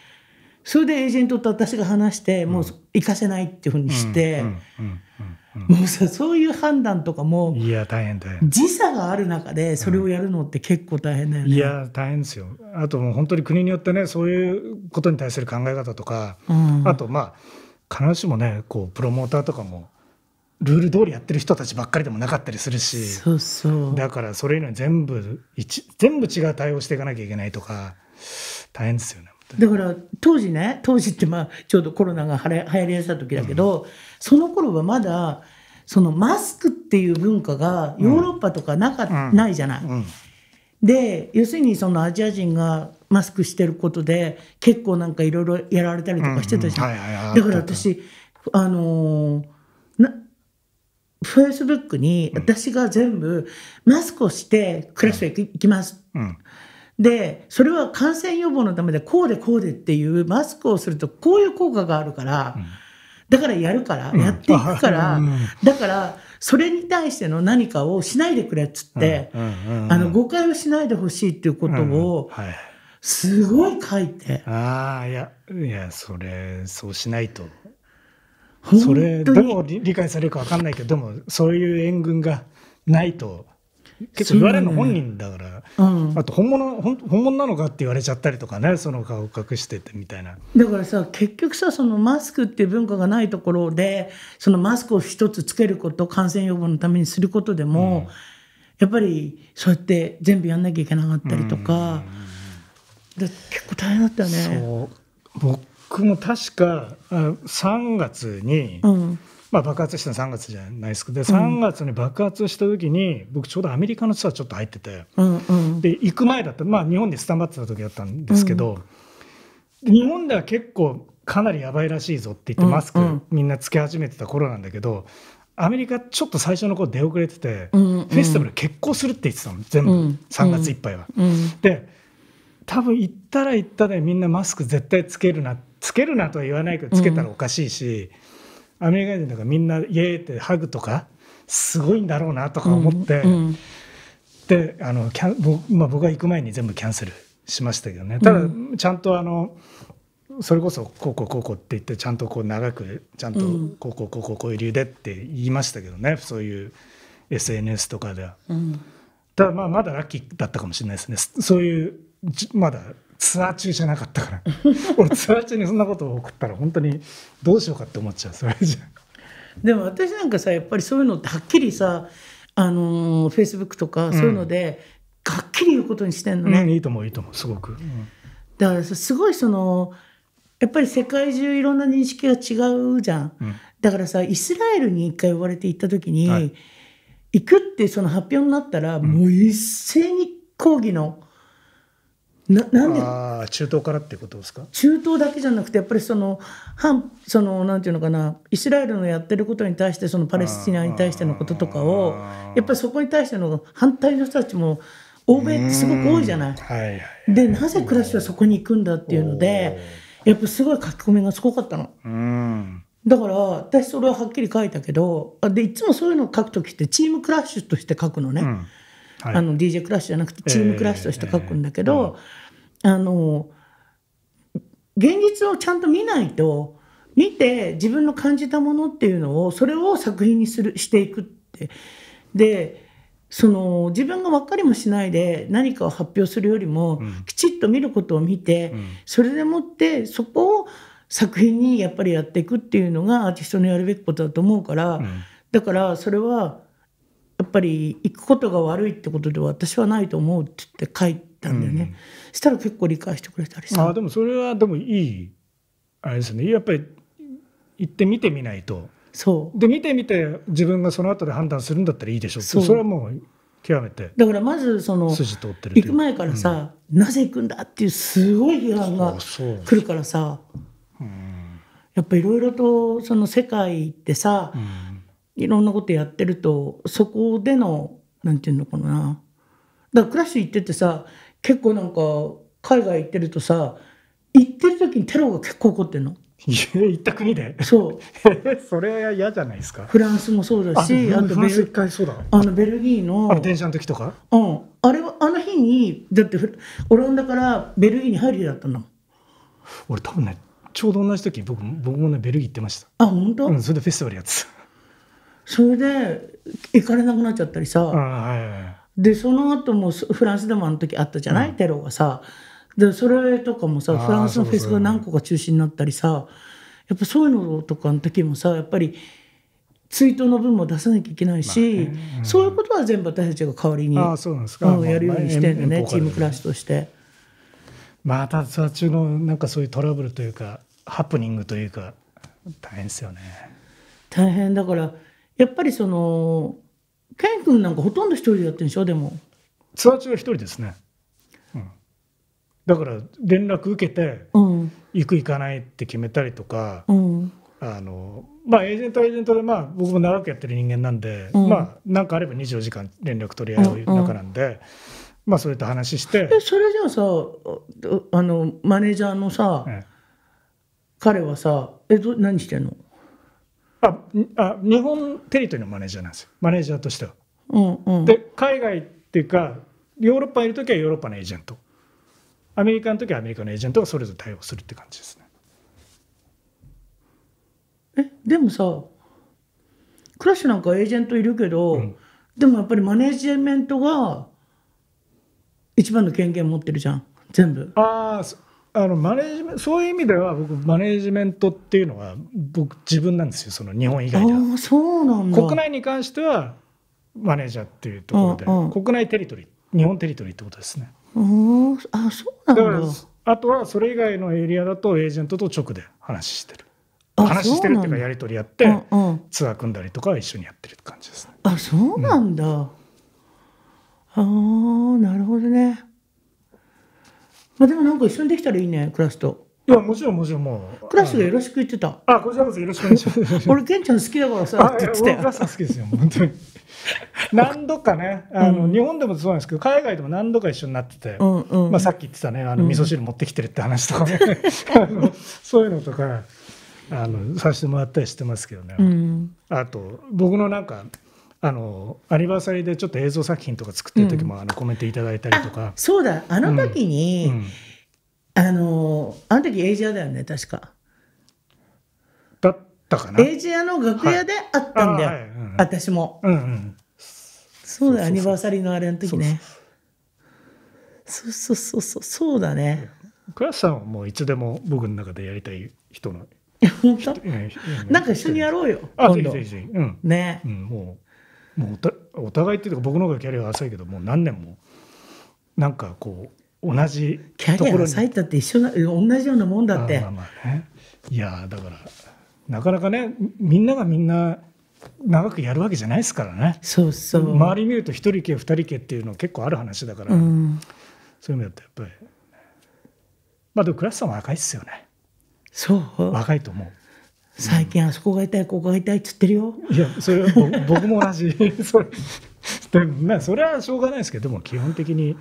それでエージェントと私が話してもう行かせないっていうふうにして、もうさそういう判断とかもいや大変大変時差がある中でそれをやるのって結構大変だよね、うん、いや大変ですよあともう本当に国によってねそういうことに対する考え方とか、うん、あとまあ必ずしもねこうプロモーターとかもルール通りやってる人たちばっかりでもなかったりするしそうそうだからそれ以外全部全部違う対応していかなきゃいけないとか大変ですよねだから当時ね当時ってまあちょうどコロナがはや流行りやした時だけど、うん、その頃はまだそのマスクっていう文化がヨーロッパとかなか、うん、ないじゃない。うん、で要するにそのアジア人がマスクしてることで結構なんかいろいろやられたりとかしてたじゃん。だから私あのーフェイスブックに私が全部マスクをしてクラスへ行きます、うん、でそれは感染予防のためでこうでこうでっていうマスクをするとこういう効果があるから、だからやるから、やっていくから、だからそれに対しての何かをしないでくれっつって、あの誤解をしないでほしいっていうことを、すごい書いて。ああいやいやそれそうしないと。それどう理解されるか分かんないけどでもそういう援軍がないと。結構言われるの本人だから、うん、あと本物本物なのかって言われちゃったりとかねその顔を隠しててみたいなだからさ結局さそのマスクっていう文化がないところでそのマスクを一つつけること感染予防のためにすることでも、うん、やっぱりそうやって全部やんなきゃいけなかったりとか、うん、結構大変だったよね。僕も確か3月に、うんまあ、爆発したの3月じゃないですかで3月に爆発した時に、僕ちょうどアメリカのツアーちょっと入ってて、うんうん、で行く前だった、まあ、日本でスタンバってた時だったんですけど、うん、日本では結構かなりやばいらしいぞって言ってマスク、みんなつけ始めてた頃なんだけどアメリカちょっと最初の頃出遅れてて、うんうん、フェスティバル結構するって言ってたの全部、うん、3月いっぱいは。うん、で多分行ったら行ったでみんなマスク絶対つけるなつけるなとは言わないけどつけたらおかしいし。うんアメリカ人だからみんなイエーってハグとかすごいんだろうなとか思って、うんうん、であのキャまあ、僕は行く前に全部キャンセルしましたけどねただちゃんとあの、それこそこうこうこうこうって言ってちゃんとこう長くちゃんとこうこうこうこうこういう理由でって言いましたけどねそういう SNS とかでは。うん、ただまあまだラッキーだったかもしれないですねそういうまだツアー中じゃなかったから 俺ツアー中にそんなことを送ったら本当にどうしようかって思っちゃうそれじゃでも私なんかさやっぱりそういうのってはっきりさあのフェイスブックとかそういうので、うん、はっきり言うことにしてんのね、いいと思ういいと思うすごく、うん、だからすごいそのやっぱり世界中いろんな認識が違うじゃん、うん、だからさイスラエルに一回呼ばれて行った時に、はい、行くってその発表になったら、もう一斉に抗議のななんで中東からっていうことですか中東だけじゃなくてやっぱりその反そのなんていうのかなイスラエルのやってることに対してそのパレスチナに対してのこととかをやっぱりそこに対しての反対の人たちも欧米ってすごく多いじゃない。はいはい、でなぜ暮らしはそこに行くんだっていうのでやっぱすごい書き込みがすごかったの。だから私それははっきり書いたけどでいつもそういうのを書く時ってチームクラッシュとして書くのね。うんはい、あの DJ クラッシュじゃなくてチームクラッシュとして書くんだけど、えーえー、あの現実をちゃんと見ないと見て自分の感じたものっていうのをそれを作品にするしていくって。でその自分が分かりもしないで何かを発表するよりも、うん、きちっと見ることを見て、うん、それでもってそこを作品にやっぱりやっていくっていうのがアーティストのやるべきことだと思うから、うん、だからそれはやっぱり行くことが悪いってことでは私はないと思うって言って書いたんだよね、うん、したら結構理解してくれたりさあでもそれはでもいいあれですねやっぱり行って見てみないとそうで見てみて自分がその後で判断するんだったらいいでしょうそそれはもう極めてだからまずその筋通ってる行く前からさ、うん、なぜ行くんだっていうすごい批判が来るからさ、うん、やっぱいろいろとその世界ってさ、うんいろんなことやってるとそこでのなんていうのかなだからクラッシュ行っててさ結構なんか海外行ってるとさ行ってる時にテロが結構起こってんの。行った国でそう それは嫌じゃないですかフランスもそうだしあとベルあのベルギーのあ、電車の時とかうんあれはあの日にだってオランダからベルギーに入る日だったの俺多分ねちょうど同じ時僕僕もねベルギー行ってましたあ本当？うんそれでフェスティバルやってたそれで行かれなくなっちゃったりさ、はい、でその後もフランスでもあの時あったじゃない、うん、テロがさでそれとかもさフランスのフェスが何個か中止になったりさやっぱそういうのとかの時もさやっぱり追悼の分も出さなきゃいけないし、まあうん、そういうことは全部私たちが代わりにあそうなんですか、やるようにしてんのね、チームクラスとして。まあ、ただ中のなんかそういうトラブルというかハプニングというか大変ですよね。大変だからやっぱりその、ケン君なんかほとんど一人でやってるんでしょ、でも。ツアー中は一人ですね。うん、だから連絡受けて、行く行かないって決めたりとか、うん、あのまあエージェントエージェントで、まあ、僕も長くやってる人間なんで、うん、まあ何かあれば24時間連絡取り合う中なんで。うんうんまあ、それと話してえそれじゃあさあのマネージャーのさ、ええ、彼はさえど何してんのああ日本テリトリーのマネージャーなんですよマネージャーとしては。うんうん、で海外っていうかヨーロッパにいる時はヨーロッパのエージェントアメリカの時はアメリカのエージェントがそれぞれ対応するって感じですね。えでもさクラッシュなんかエージェントいるけど、うん、でもやっぱりマネージメントが一番の権限持ってるじゃん全部。あああのマネジメそういう意味では僕マネジメントっていうのは僕自分なんですよその日本以外ではそうなんだ国内に関してはマネージャーっていうところで、うんうん、国内テリトリー日本テリトリーってことですねあそうなんだあとはそれ以外のエリアだとエージェントと直で話してる話してるっていうかやり取りやって、うんうん、ツアー組んだりとか一緒にやってるって感じですねあそうなんだ、うん、ああなるほどねまあでもなんか一緒にできたらいいねクラスといやもちろんもちろんもうクラスがよろしく言ってたあこちらこそよろしくお願いします俺ケンちゃん好きだからさって言ってたよクラス好きですよ本当に 何度かねあの、うん、日本でもそうなんですけど海外でも何度か一緒になってて、うんうん、まあ、さっき言ってたねあの味噌汁持ってきてるって話とかね、う ん、そういうのとかあのさせてもらったりしてますけどね、うん、あと僕のなんかあのアニバーサリーでちょっと映像作品とか作ってる時も、あのコメントいただいたりとかそうだあの時に、あのあの時エイジアだよね確かだったかなエイジアの楽屋で会ったんだよ、はいはいうん、私も、うんうん、そうだアニバーサリーのあれの時ねそうそうそうそうそうだね倉さんはもういつでも僕の中でやりたい人の本当、なんか一緒にやろうよ。あ、ぜひぜひぜひ。うん、ね、うん。ももうお互いっていうか僕の方がキャリアが浅いけどもう何年もなんかこう同じキャリアが浅いったって一緒な同じようなもんだって。まあまあね、いやだからなかなかねみんながみんな長くやるわけじゃないですからねそうそう周り見ると1人家2人家っていうの結構ある話だから、うん、そういう意味だとやっぱりまあでも倉橋さんは若いっすよねそう若いと思う最近あそこが痛いここが痛いっつってるよいやそれは僕も同じ それでもまあそれはしょうがないですけどでも基本的に、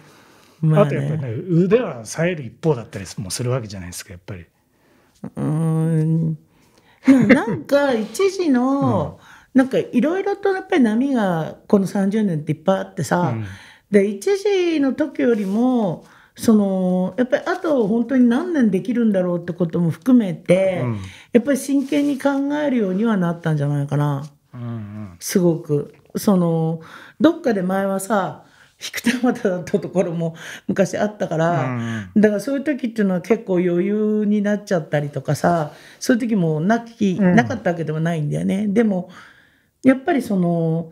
まあ、ね、あとやっぱりね腕は冴える一方だったりもするわけじゃないですかやっぱり。うんなんか一時の、うん、なんかいろいろとやっぱり波がこの30年っていっぱいあってさ、うん、で一時の時よりもそのやっぱりあと本当に何年できるんだろうってことも含めて、うん、やっぱり真剣に考えるようにはなったんじゃないかな、うんうん、すごくそのどっかで前はさ引く手間だったところも昔あったから、うん、だからそういう時っていうのは結構余裕になっちゃったりとかさそういう時もなき、なかったわけでもないんだよね、でもやっぱりその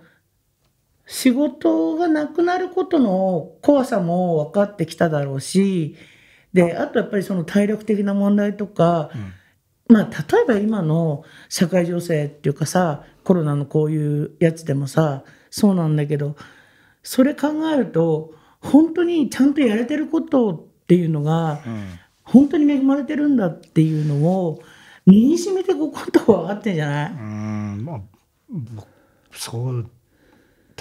仕事がなくなることの怖さも分かってきただろうしであとやっぱりその体力的な問題とか、うん、まあ例えば今の社会情勢っていうかさコロナのこういうやつでもさそうなんだけどそれ考えると本当にちゃんとやれてることっていうのが、本当に恵まれてるんだっていうのを身にしめてこことは分かってんじゃないうん、まあ、そう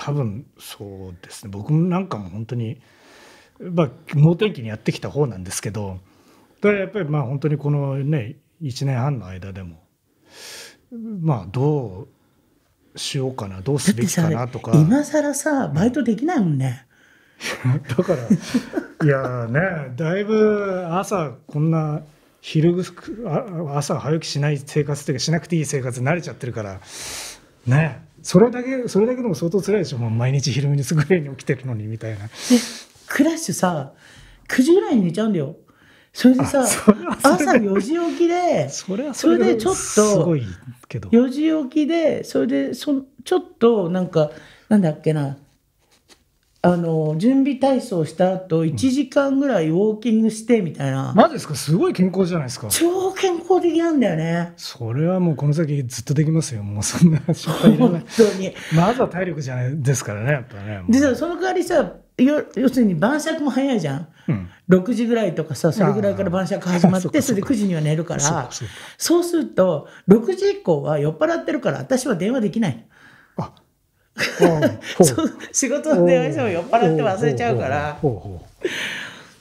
多分そうですね僕なんかも本当にまあ盲天気にやってきた方なんですけどだやっぱりまあ本当にこのね1年半の間でもまあどうしようかなどうすべきかなとか今更さバイトできないもんね だからいやねだいぶ朝こんな昼ぐ朝早起きしない生活というかしなくていい生活慣れちゃってるからねそれだけそれだけでも相当辛いでしょもう毎日昼にすぐらいに起きてるのにみたいなクラッシュさ9時ぐらいに寝ちゃうんだよそれでさ朝4時起きでそれそれでちょっとすごいけど4時起きでそれでそちょっとなんかなんだっけなあの準備体操した後1時間ぐらいウォーキングしてみたいな、マジですかすごい健康じゃないですか超健康的なんだよねそれはもうこの先ずっとできますよもうそんな失敗ない 本当に、まずは体力じゃないですからねやっぱねでさその代わりさよ要するに晩酌も早いじゃん、うん、6時ぐらいとかさそれぐらいから晩酌始まってそれで9時には寝るからそうすると6時以降は酔っ払ってるから私は電話できない仕事の電話しても酔っ払って忘れちゃうから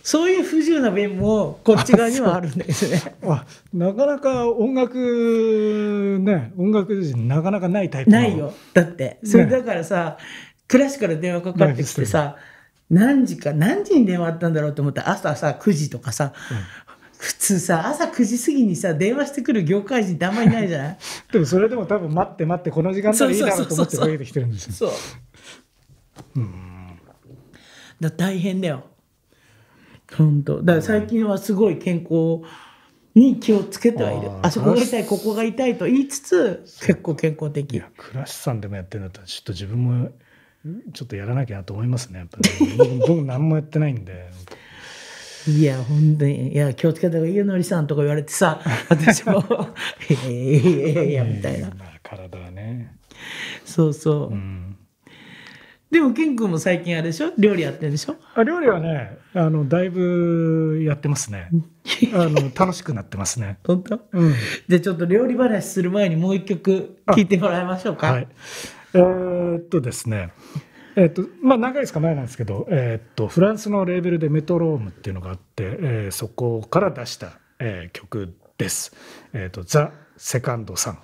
そういう不自由な面もこっち側にはあるんですね。あなかなか音楽ね音楽人なかなかないタイプないよだってそれだからさ、ね、クラシから電話かかってきてさ何時か何時に電話あったんだろうと思って朝さ9時とかさ、普通さ朝9時過ぎにさ電話してくる業界人ってあんまりないじゃない でもそれでも多分待って待ってこの時間ならいいだろうと思って増えてきてるんですよそううんだ大変だよ本当だから最近はすごい健康に気をつけてはいる、あそこが痛いここが痛いと言いつつ結構健康的いや倉敷さんでもやってるんだったらちょっと自分もちょっとやらなきゃなと思いますねやっぱ、ね、僕何もやってないんでいや、本当に、いや、気をつけた方がいいよ、のりさんとか言われてさ、私も、ええいや、みたいな。まあ、体はね。そうそう。うんでも、ケン君も最近あれでしょ料理やってるでしょあ料理はね、あの、だいぶやってますね。あの、楽しくなってますね。本当うん。じゃあちょっと料理話する前にもう一曲聞いてもらいましょうか。はい。えー、っとですね、えっとまあ、長いですか前なんですけど、えっとフランスのレーベルでメトロームっていうのがあって、えー、そこから出した、えー、曲です。えっとザ・セカンド・さん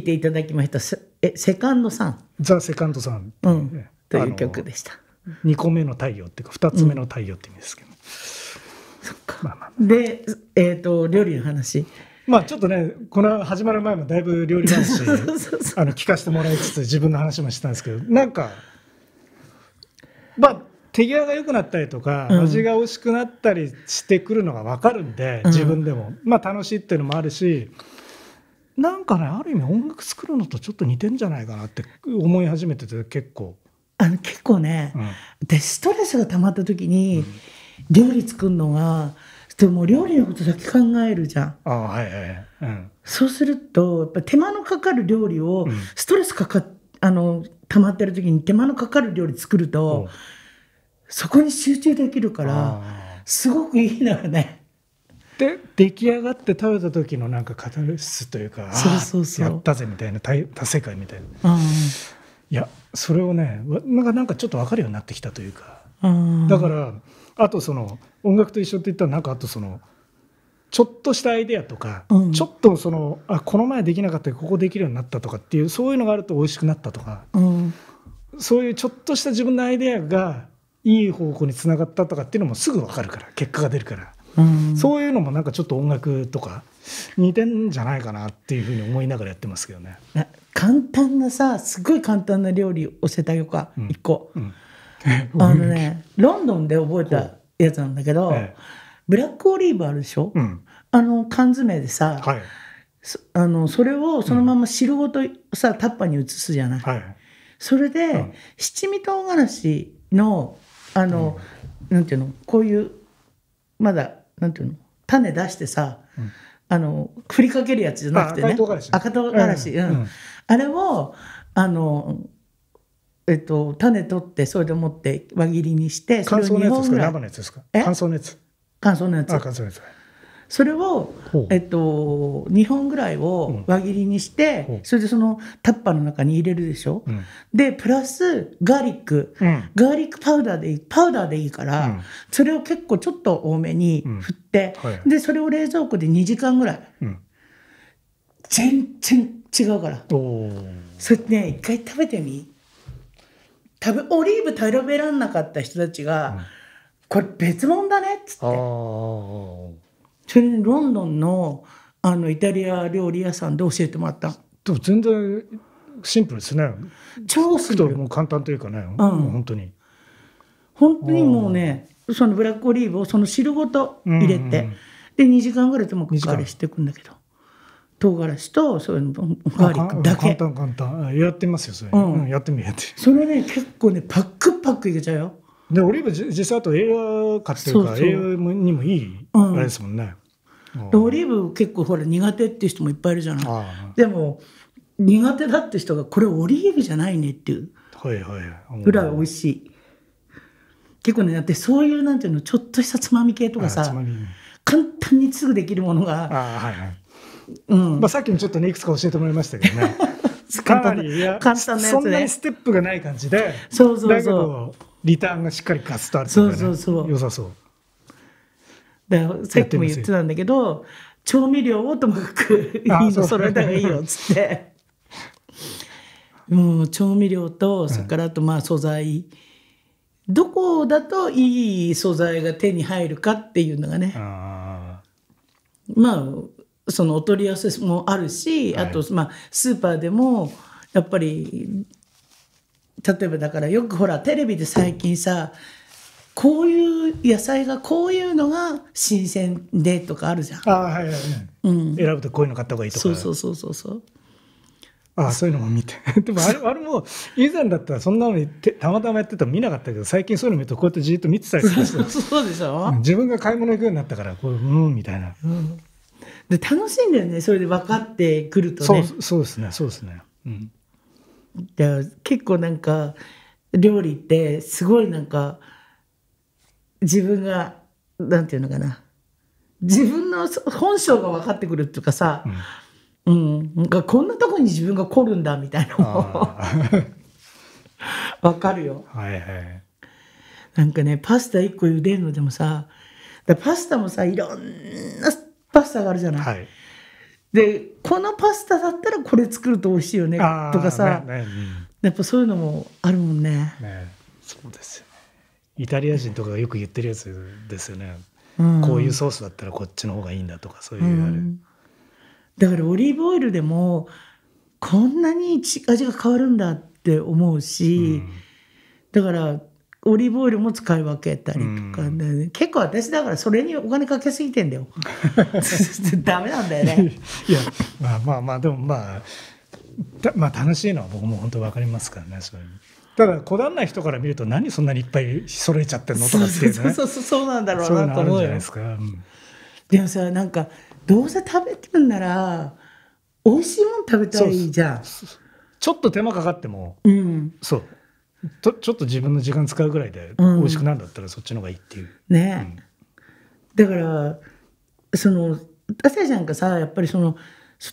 いていただきましたえセカンドさんザ・セカンドさん、という曲でした2個目の太陽っていうか2つ目の太陽って意味ですけど、うん、そっか、まあまあ、でえっ、ー、と料理の話まあちょっとねこの始まる前もだいぶ料理話 あの聞かせてもらいつつ自分の話もしたんですけどなんかまあ手際が良くなったりとか、味が美味しくなったりしてくるのが分かるんで自分でも、まあ楽しいっていうのもあるしなんかねある意味音楽作るのとちょっと似てんじゃないかなって思い始めてて結構。あの結構ね、うん、でストレスが溜まった時に、料理作るのがでも料理のことだけ考えるじゃん。あはいはい、うん、そうするとやっぱ手間のかかる料理を、ストレスかかあの溜まってる時に手間のかかる料理作ると、そこに集中できるからすごくいいのよね。出来上がって食べた時のなんかカタルシスというかそうそうそうやったぜみたいな達成感みたいな、うん、いやそれをねなんかなんかちょっと分かるようになってきたというか、うん、だからあとその音楽と一緒って言ったらなんかあとそのちょっとしたアイデアとか、うん、ちょっとそのあこの前できなかったここできるようになったとかっていうそういうのがあると美味しくなったとか、うん、そういうちょっとした自分のアイデアがいい方向につながったとかっていうのもすぐ分かるから結果が出るからそういうのもなんかちょっと音楽とか似てんじゃないかなっていうふうに思いながらやってますけどね。簡単なさすごい簡単な料理教えてあげようか、うん、1個、うん、あのねロンドンで覚えたやつなんだけど、ええ、ブラックオリーブあるでしょ、うん、あの缶詰でさ、はい、あのそれをそのまま汁ごとさ、タッパに移すじゃない、はい、それで、七味唐辛子のあの、うん、なんていうのこういうまだなんていうの種出してさ、うん、あの振りかけるやつじゃなくてね赤唐辛子、うん、うん、あれをあのえっと種取ってそれでもって輪切りにしてそれを乾燥のやつですか乾燥のやつ乾燥のやつ乾燥のやつそれを、えっと、2本ぐらいを輪切りにして、うん、それでそのタッパーの中に入れるでしょ、うん、でプラスガーリック、うん、ガーリックパウダーでいいパウダーでいいから、それを結構ちょっと多めに振って、はい、でそれを冷蔵庫で2時間ぐらい、全然違うからそれね一回食べてみ食べオリーブ食べらんなかった人たちが、これ別物だねっつって。それロンドンのあのイタリア料理屋さんで教えてもらった。でも全然シンプルですね。超する。もう簡単というかね、うん、本当に。本当にもうね、そのブラックオリーブをその汁ごと入れて、うんうん、で2時間ぐらいでもくかれしていくんだけど。唐辛子とそういうのガーリックだけ簡単簡単やってますよそれ、うん、やってみやってそれね結構ねパックパックいけちゃうよでオリーブ実際あと映画買ってるから映画にもいいうん、あれですもんね、オリーブ結構ほら苦手っていう人もいっぱいいるじゃないでも苦手だって人がこれオリーブじゃないねっていうはぐらい美味しい結構ねだってそういうなんていうのちょっとしたつまみ系とかさ簡単にすぐできるものがあはいはいうんまあ、さっきもちょっとねいくつか教えてもらいましたけどね 簡単なやつ、ね、そんなにステップがない感じでそうそうそうリターンがしっかりガスとあるそうそうそう良さそうだからさっきも言ってたんだけど調味料をともかくいいの揃えた方がいいよっつって もう調味料とそれからあとまあ素材、うん、どこだといい素材が手に入るかっていうのがねまあそのお取り寄せもあるし、はい、あとまあスーパーでもやっぱり例えばだからよくほらテレビで最近さこういう野菜がこういうのが新鮮でとかあるじゃん。あはいはいはい。うん、選ぶとこういうの買った方がいいとか。そうそうそうそうそう。ああそういうのも見て でもあれあれも以前だったらそんなのにたまたまやってたら見なかったけど最近そういうの見るとこうやってじっと見てたりするそうでしょ自分が買い物行くようになったからこううんみたいな、うん、で楽しいんだよねそれで分かってくるとねそうそうですねそうですねうん結構なんか料理ってすごいなんか自分がなんていうのかな自分の本性が分かってくるっていうかさ、うん、うん、なんかこんなとこに自分が凝るんだみたいなの 分かるよ。はいはい、なんかねパスタ1個茹でるのでもさパスタもさいろんなパスタがあるじゃない。はいでこのパスタだったらこれ作ると美味しいよねとかさ、ねねうん、やっぱそういうのもあるもんね、ね、そうですよねイタリア人とかがよく言ってるやつですよね、うん、こういうソースだったらこっちの方がいいんだとかそういう、うん、だからオリーブオイルでもこんなに味が変わるんだって思うし、だからオリーブオイルも使い分けたりとか、ね、うん、結構私だからそれにお金かけすぎてんだよ ダメなんだよねいやまあまあまあでもまあまあ楽しいのは僕も本当分かりますからねそういうただこだわない人から見ると何そんなにいっぱい揃えちゃってんのとかってね、そうそうそうそうなんだろうなと思うじゃないですか、うん、でもさなんかどうせ食べてるんなら美味しいもん食べたらいいじゃんちょっと手間かかっても、うん、そうとちょっと自分の時間使うぐらいで美味しくなるんだったらそっちの方がいいっていう。ね、だからその朝ちゃんがさやっぱりその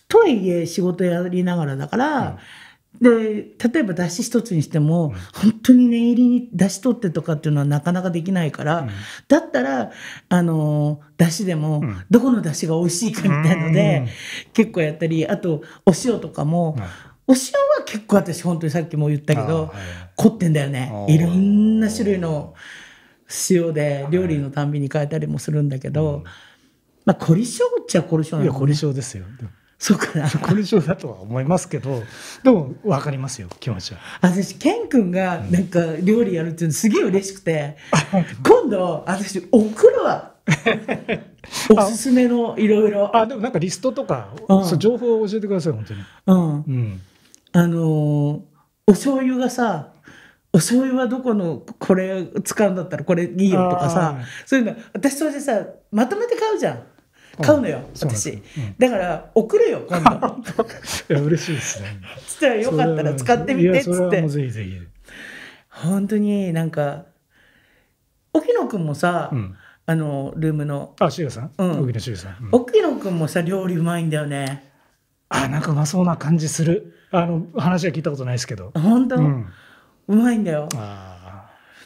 とはいえ仕事やりながらだから、うん、で例えばだし一つにしても、うん、本当に念入りにだし取ってとかっていうのはなかなかできないから、うん、だったらあのだしでも、どこのだしが美味しいかみたいので、結構やったりあとお塩とかも、お塩は結構私本当にさっきも言ったけど、凝ってんだよねいろんな種類の塩で料理のたんびに変えたりもするんだけど、まあ凝り性っちゃ凝り性なの、ね、いや凝り性ですよそうかな凝り性だとは思いますけどでも分かりますよ気持ちは私ケン君がなんか料理やるっていうのすげえ嬉しくて、今度私お風呂 おすすめのいろいろあでもなんかリストとか、うん、情報を教えてください本当にうん、うん、あのー、お醤油がさ、お醤油はどこのこれ使うんだったらこれいいよとかさそういうの私それでさまとめて買うじゃん買うのよ、私、うん、だから送るよ今度いや嬉しいですねつっ たらよかったら使ってみてっつってぜひぜひ本当になんか沖野君もさ、うん、あのルームのあしげさん、うん、沖野しげさん、うん、沖野君もさ料理うまいんだよねあなんかうまそうな感じするあの話は聞いたことないですけど本当、うん、うまいんだよ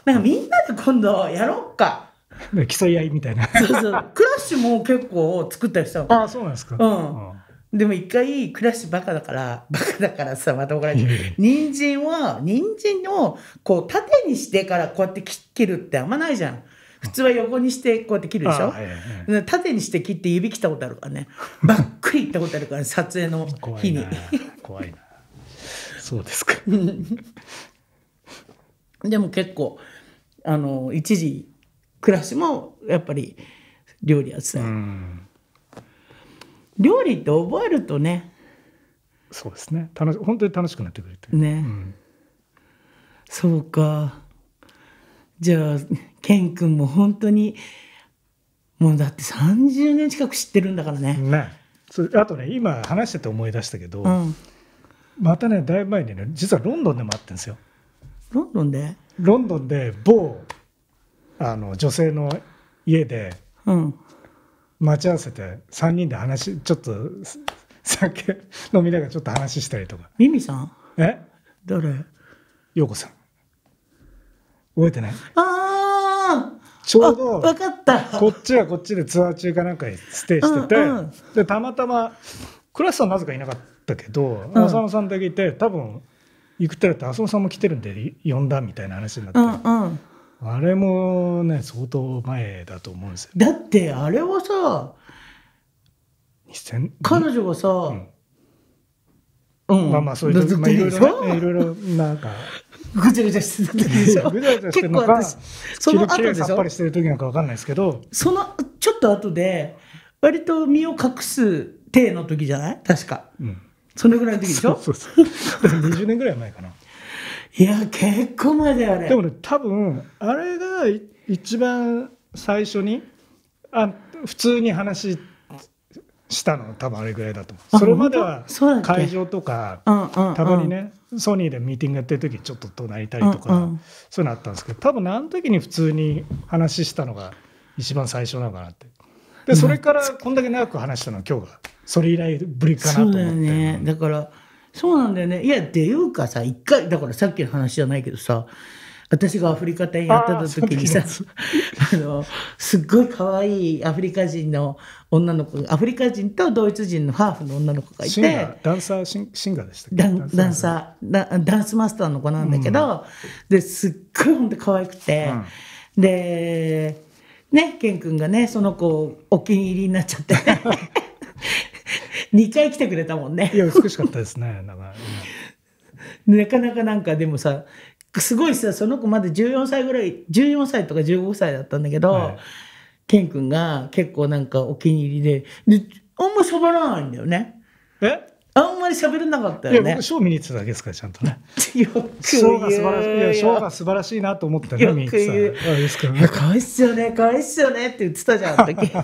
なんかみんなで今度やろうか 競い合いみたいなそうそうクラッシュも結構作ったりしたのあそうなんですか、うんでも一回クラッシュバカだから バカだからさまた怒られて人参は人参をこう縦にしてからこうやって切るってあんまないじゃん普通は横にしてこうやって切るでしょ、いい、縦にして切って指切ったことあるからねばっくりいったことあるから、撮影の日に怖いなそうですか でも結構あの一時暮らしもやっぱり料理やってた、うん、料理って覚えるとねそうですね楽し本当に楽しくなってくるてね、うん、そうかじゃあ健君も本当にもうだって30年近く知ってるんだからねねそれあとね今話してて思い出したけど、うん、またねだいぶ前にね実はロンドンでもあってんですよロンドンでロンドンで某あの女性の家で、うん、待ち合わせて3人で話ちょっと酒飲みながらちょっと話したりとかミミさんえ誰陽子さん覚えてないああちょうどこっちはこっちでツアー中かなんかにステイしてて、うんうん、でたまたま倉橋さんなぜかいなかったけど、うん、浅野さんだけいて多分行くってなって浅野さんも来てるんで呼んだみたいな話になって、うんうん、あれもね相当前だと思うんですよ、だってあれはさ彼女がさ、うんうん、まあまあそういう、まあ、いろいろ、ね、いろいろなんかぐちゃぐちゃしてた時でしょ ぐちゃぐちゃしてるのかその後でさっぱりしてる時なのか分かんないですけどそのちょっと後で割と身を隠す定の時じゃない確か、うん、それぐらいの時でしょそうそうそう20年ぐらい前かないや結構前だよれ。でもね多分あれが一番最初にあ普通に話したの多分あれぐらいだと思うそれまでは会場とか、たまにねソニーでミーティングやってる時ちょっと隣いたりとか、うんうん、そういうのあったんですけど多分あの時に普通に話したのが一番最初なのかなってでそれからこんだけ長く話したのは今日がそれ以来ぶりかなと思ってだ、ね,、からそうなんだよねいやっていうかさ一回だからさっきの話じゃないけどさ私がアフリカ展やってた時にさあのすっごい可愛いアフリカ人の女の子アフリカ人とドイツ人のハーフの女の子がいてダンサーシンシンガーでしたダンダンサーダンスマスターの子なんだけど、うん、ですっごいほとか可愛くて、うん、でねケン君がねその子お気に入りになっちゃって。2回来てくれたもんね。いや、美しかったですね。かなかなかなんかでもさ、すごいさ、その子まで14歳ぐらい、14歳とか15歳だったんだけど、ケン君が結構なんかお気に入りで、であんま喋らないんだよね。えあんまり喋れなかったよね。いや、ショー見に行ってただけですから、ちゃんとね。よくショーが素晴らしい。や、ショーが素晴らしいなと思ったね、よかかわいっすよね、かわいっすよねって言ってたじゃん、あの時。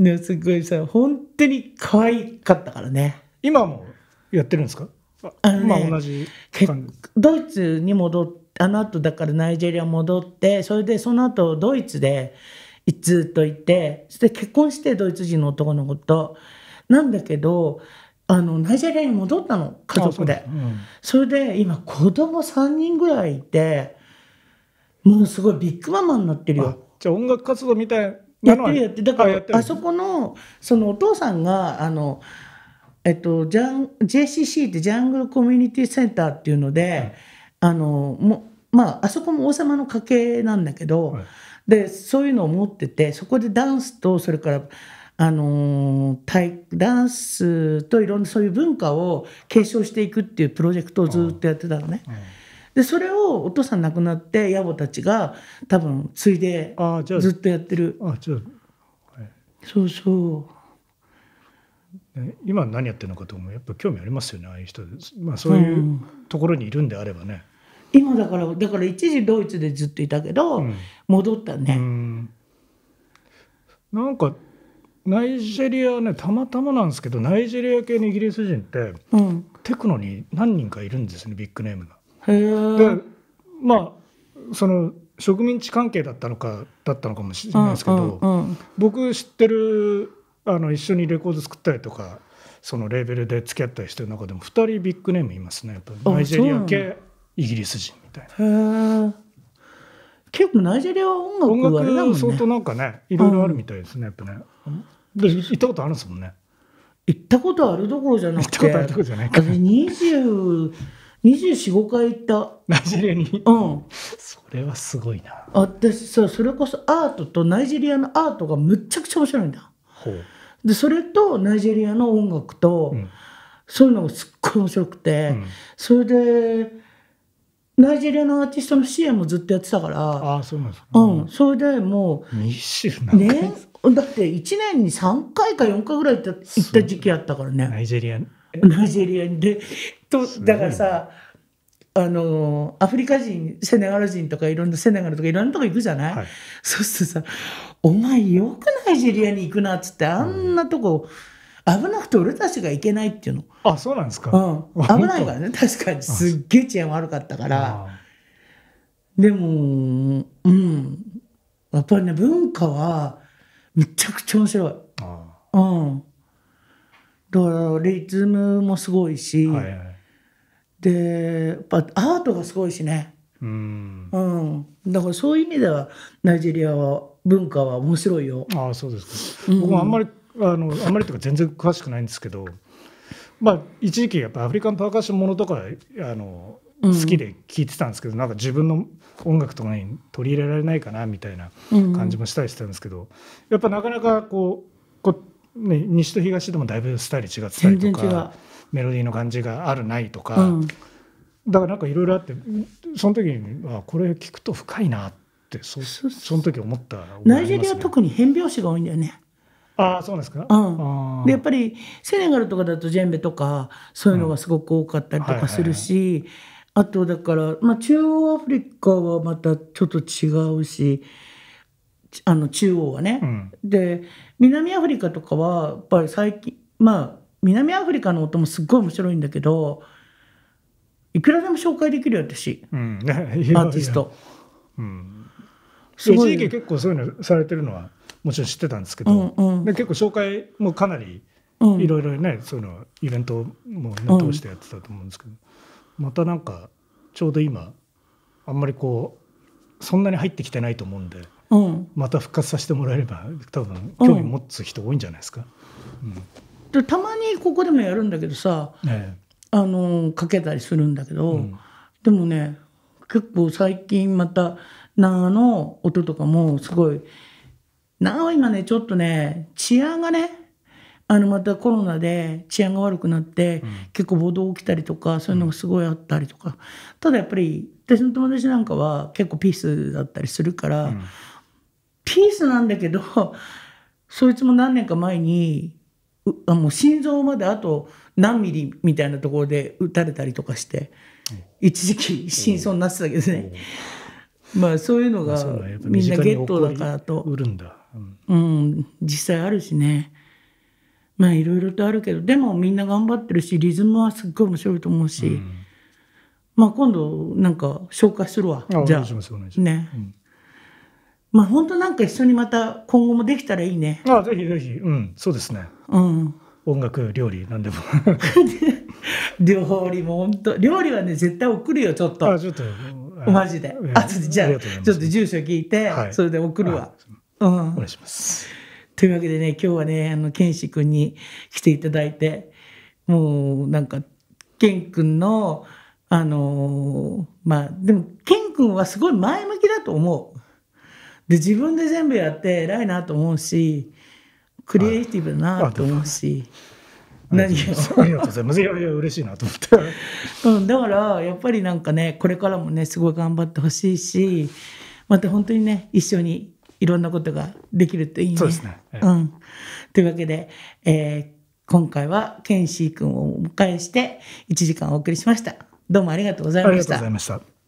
ね、すごいさ、本当に可愛かったからね。今もやってるんですかあの、ね、同じドイツに戻ってあの後だからナイジェリア戻ってそれでその後ドイツでずっとってそして結婚してドイツ人の男の子となんだけどあのナイジェリアに戻ったの家族で、うん、それで今子供3人ぐらいいてもうすごいビッグママになってるよじゃあ音楽活動みたいやってるやってだからあそこのそのお父さんがあの、えっと、ジャン JCC ってジャングルコミュニティセンターっていうので、はい、あのもまああそこも王様の家系なんだけど、はい、でそういうのを持っててそこでダンスとそれからあのダンスといろんなそういう文化を継承していくっていうプロジェクトをずっとやってたのね。でそれをお父さん亡くなって野暮たちが多分継いでずっとやってるあじゃあ、はい、そうそう今何やってるのかともやっぱ興味ありますよねああいう人まあ、そういうところにいるんであればね、うん、今だからだから一時ドイツでずっといたけど、うん、戻ったねんなんかナイジェリアねたまたまなんですけどナイジェリア系のイギリス人って、うん、テクノに何人かいるんですねビッグネームが。でまあその植民地関係だったのかだったのかもしれないですけど、うんうん僕知ってるあの一緒にレコード作ったりとかそのレーベルで付き合ったりしてる中でも2人ビッグネームいますねやっぱナイジェリア系イギリス人みたいな。な結構ナイジェリアは音楽はあれだもん、ね、相当なんかねいろいろあるみたいですね、やっぱね。で行ったことあるんですもんね。行ったことあるどころじゃなくて行ったことあるどころじゃないか、ね、24、5回行った。ナイジェリアにうん。それはすごいな。私さ、それこそアートとナイジェリアのアートがむっちゃくちゃ面白いんだ。ほう。で、それとナイジェリアの音楽と、うん、そういうのがすっごい面白くて、うん、それで、ナイジェリアのアーティストの支援もずっとやってたから。ああ、そうなんですか。うん。それでもう。2ね。だって1年に3回か4回ぐらい行った時期あったからね。ナイジェリアナイジェリアにでとだからさあのアフリカ人セネガル人とかいろんなセネガルとかいろんなとこ行くじゃない、はい、そうするとさ「お前よくナイジェリアに行くな」っつってあんなとこ、うん、危なくて俺たちが行けないっていうのあそうなんですか、うん、危ないからね確かにすっげえ治安悪かったからでもうんやっぱりね文化はめちゃくちゃ面白いうんだからリズムもすごいし、はいはい、でやっぱアートがすごいしね。うん、うん、だからそういう意味ではナイジェリアは文化は面白いよ。あそうですか、うん、僕もあんまりあのあんまりとか全然詳しくないんですけど、まあ、一時期やっぱアフリカンパーカッションものとかあの好きで聴いてたんですけど、うん、なんか自分の音楽とかに取り入れられないかなみたいな感じもしたりしてたんですけど、やっぱなかなかこうね、西と東でもだいぶスタイル違ってたりとかメロディーの感じがあるないとか、うん、だからなんかいろいろあってその時にあこれ聞くと深いなってそその時思った、ね、ナイジェリア特に変拍子が多いんだよね。ああそうですか、うん、でやっぱりセネガルとかだとジェンベとかそういうのがすごく多かったりとかするしあとだから、まあ、中央アフリカはまたちょっと違うしあの中央はね。うん、で南アフリカとかはやっぱり最近まあ南アフリカの音もすっごい面白いんだけどいくらでも紹介できるよ私、うん、アーティスト。うん、一時期結構そういうのされてるのはもちろん知ってたんですけど、うんうん、で結構紹介もかなりいろいろね、うん、そういうのイベントも、通してやってたと思うんですけど、うん、またなんかちょうど今あんまりこうそんなに入ってきてないと思うんで。うん、また復活させてもらえれば多分興味持つ人多いんじゃないですか。うん、でたまにここでもやるんだけどさ、ええ、あのかけたりするんだけど、うん、でもね結構最近また「なあ」の音とかもすごい「なあ」今ねちょっとね治安がねあのまたコロナで治安が悪くなって、うん、結構暴動起きたりとかそういうのがすごいあったりとか、ただやっぱり私の友達なんかは結構ピースだったりするから。ピースなんだけど、そいつも何年か前に、あもう心臓まであと何ミリみたいなところで撃たれたりとかして、一時期真相になってたけどね。まあそういうのがみんなゲットだからと。るんだ。うん、実際あるしね。まあいろいろとあるけど、でもみんな頑張ってるし、リズムはすっごい面白いと思うし。うん、まあ今度なんか紹介するわ。じゃあ。ね。うんまあ本当なんか一緒にまた今後もできたらいいね。ああぜひぜひ、うん、そうですね。うん。音楽、料理、何でも。料理も本当、料理はね、絶対送るよ、ちょっと。あ、ちょっと。マジで。あじゃあ、ちょっと住所聞いて、はい、それで送るわ。うん。お願いします。というわけでね、今日はね、あの、健志君に来ていただいて、もうなんか、ン君の、あのー、まあ、でも、ン君はすごい前向きだと思う。で自分で全部やって偉いなと思うしクリエイティブなと思うし。何ありがとうございます。いやいや嬉しいなと思って。うん、だからやっぱりなんかねこれからもねすごい頑張ってほしいしまた本当にね一緒にいろんなことができるといいね。そうですね。ええ、うん、というわけで、えー、今回はケンシー君をお迎えして1時間お送りしました。どうもありがとうございました。ありがとうございました。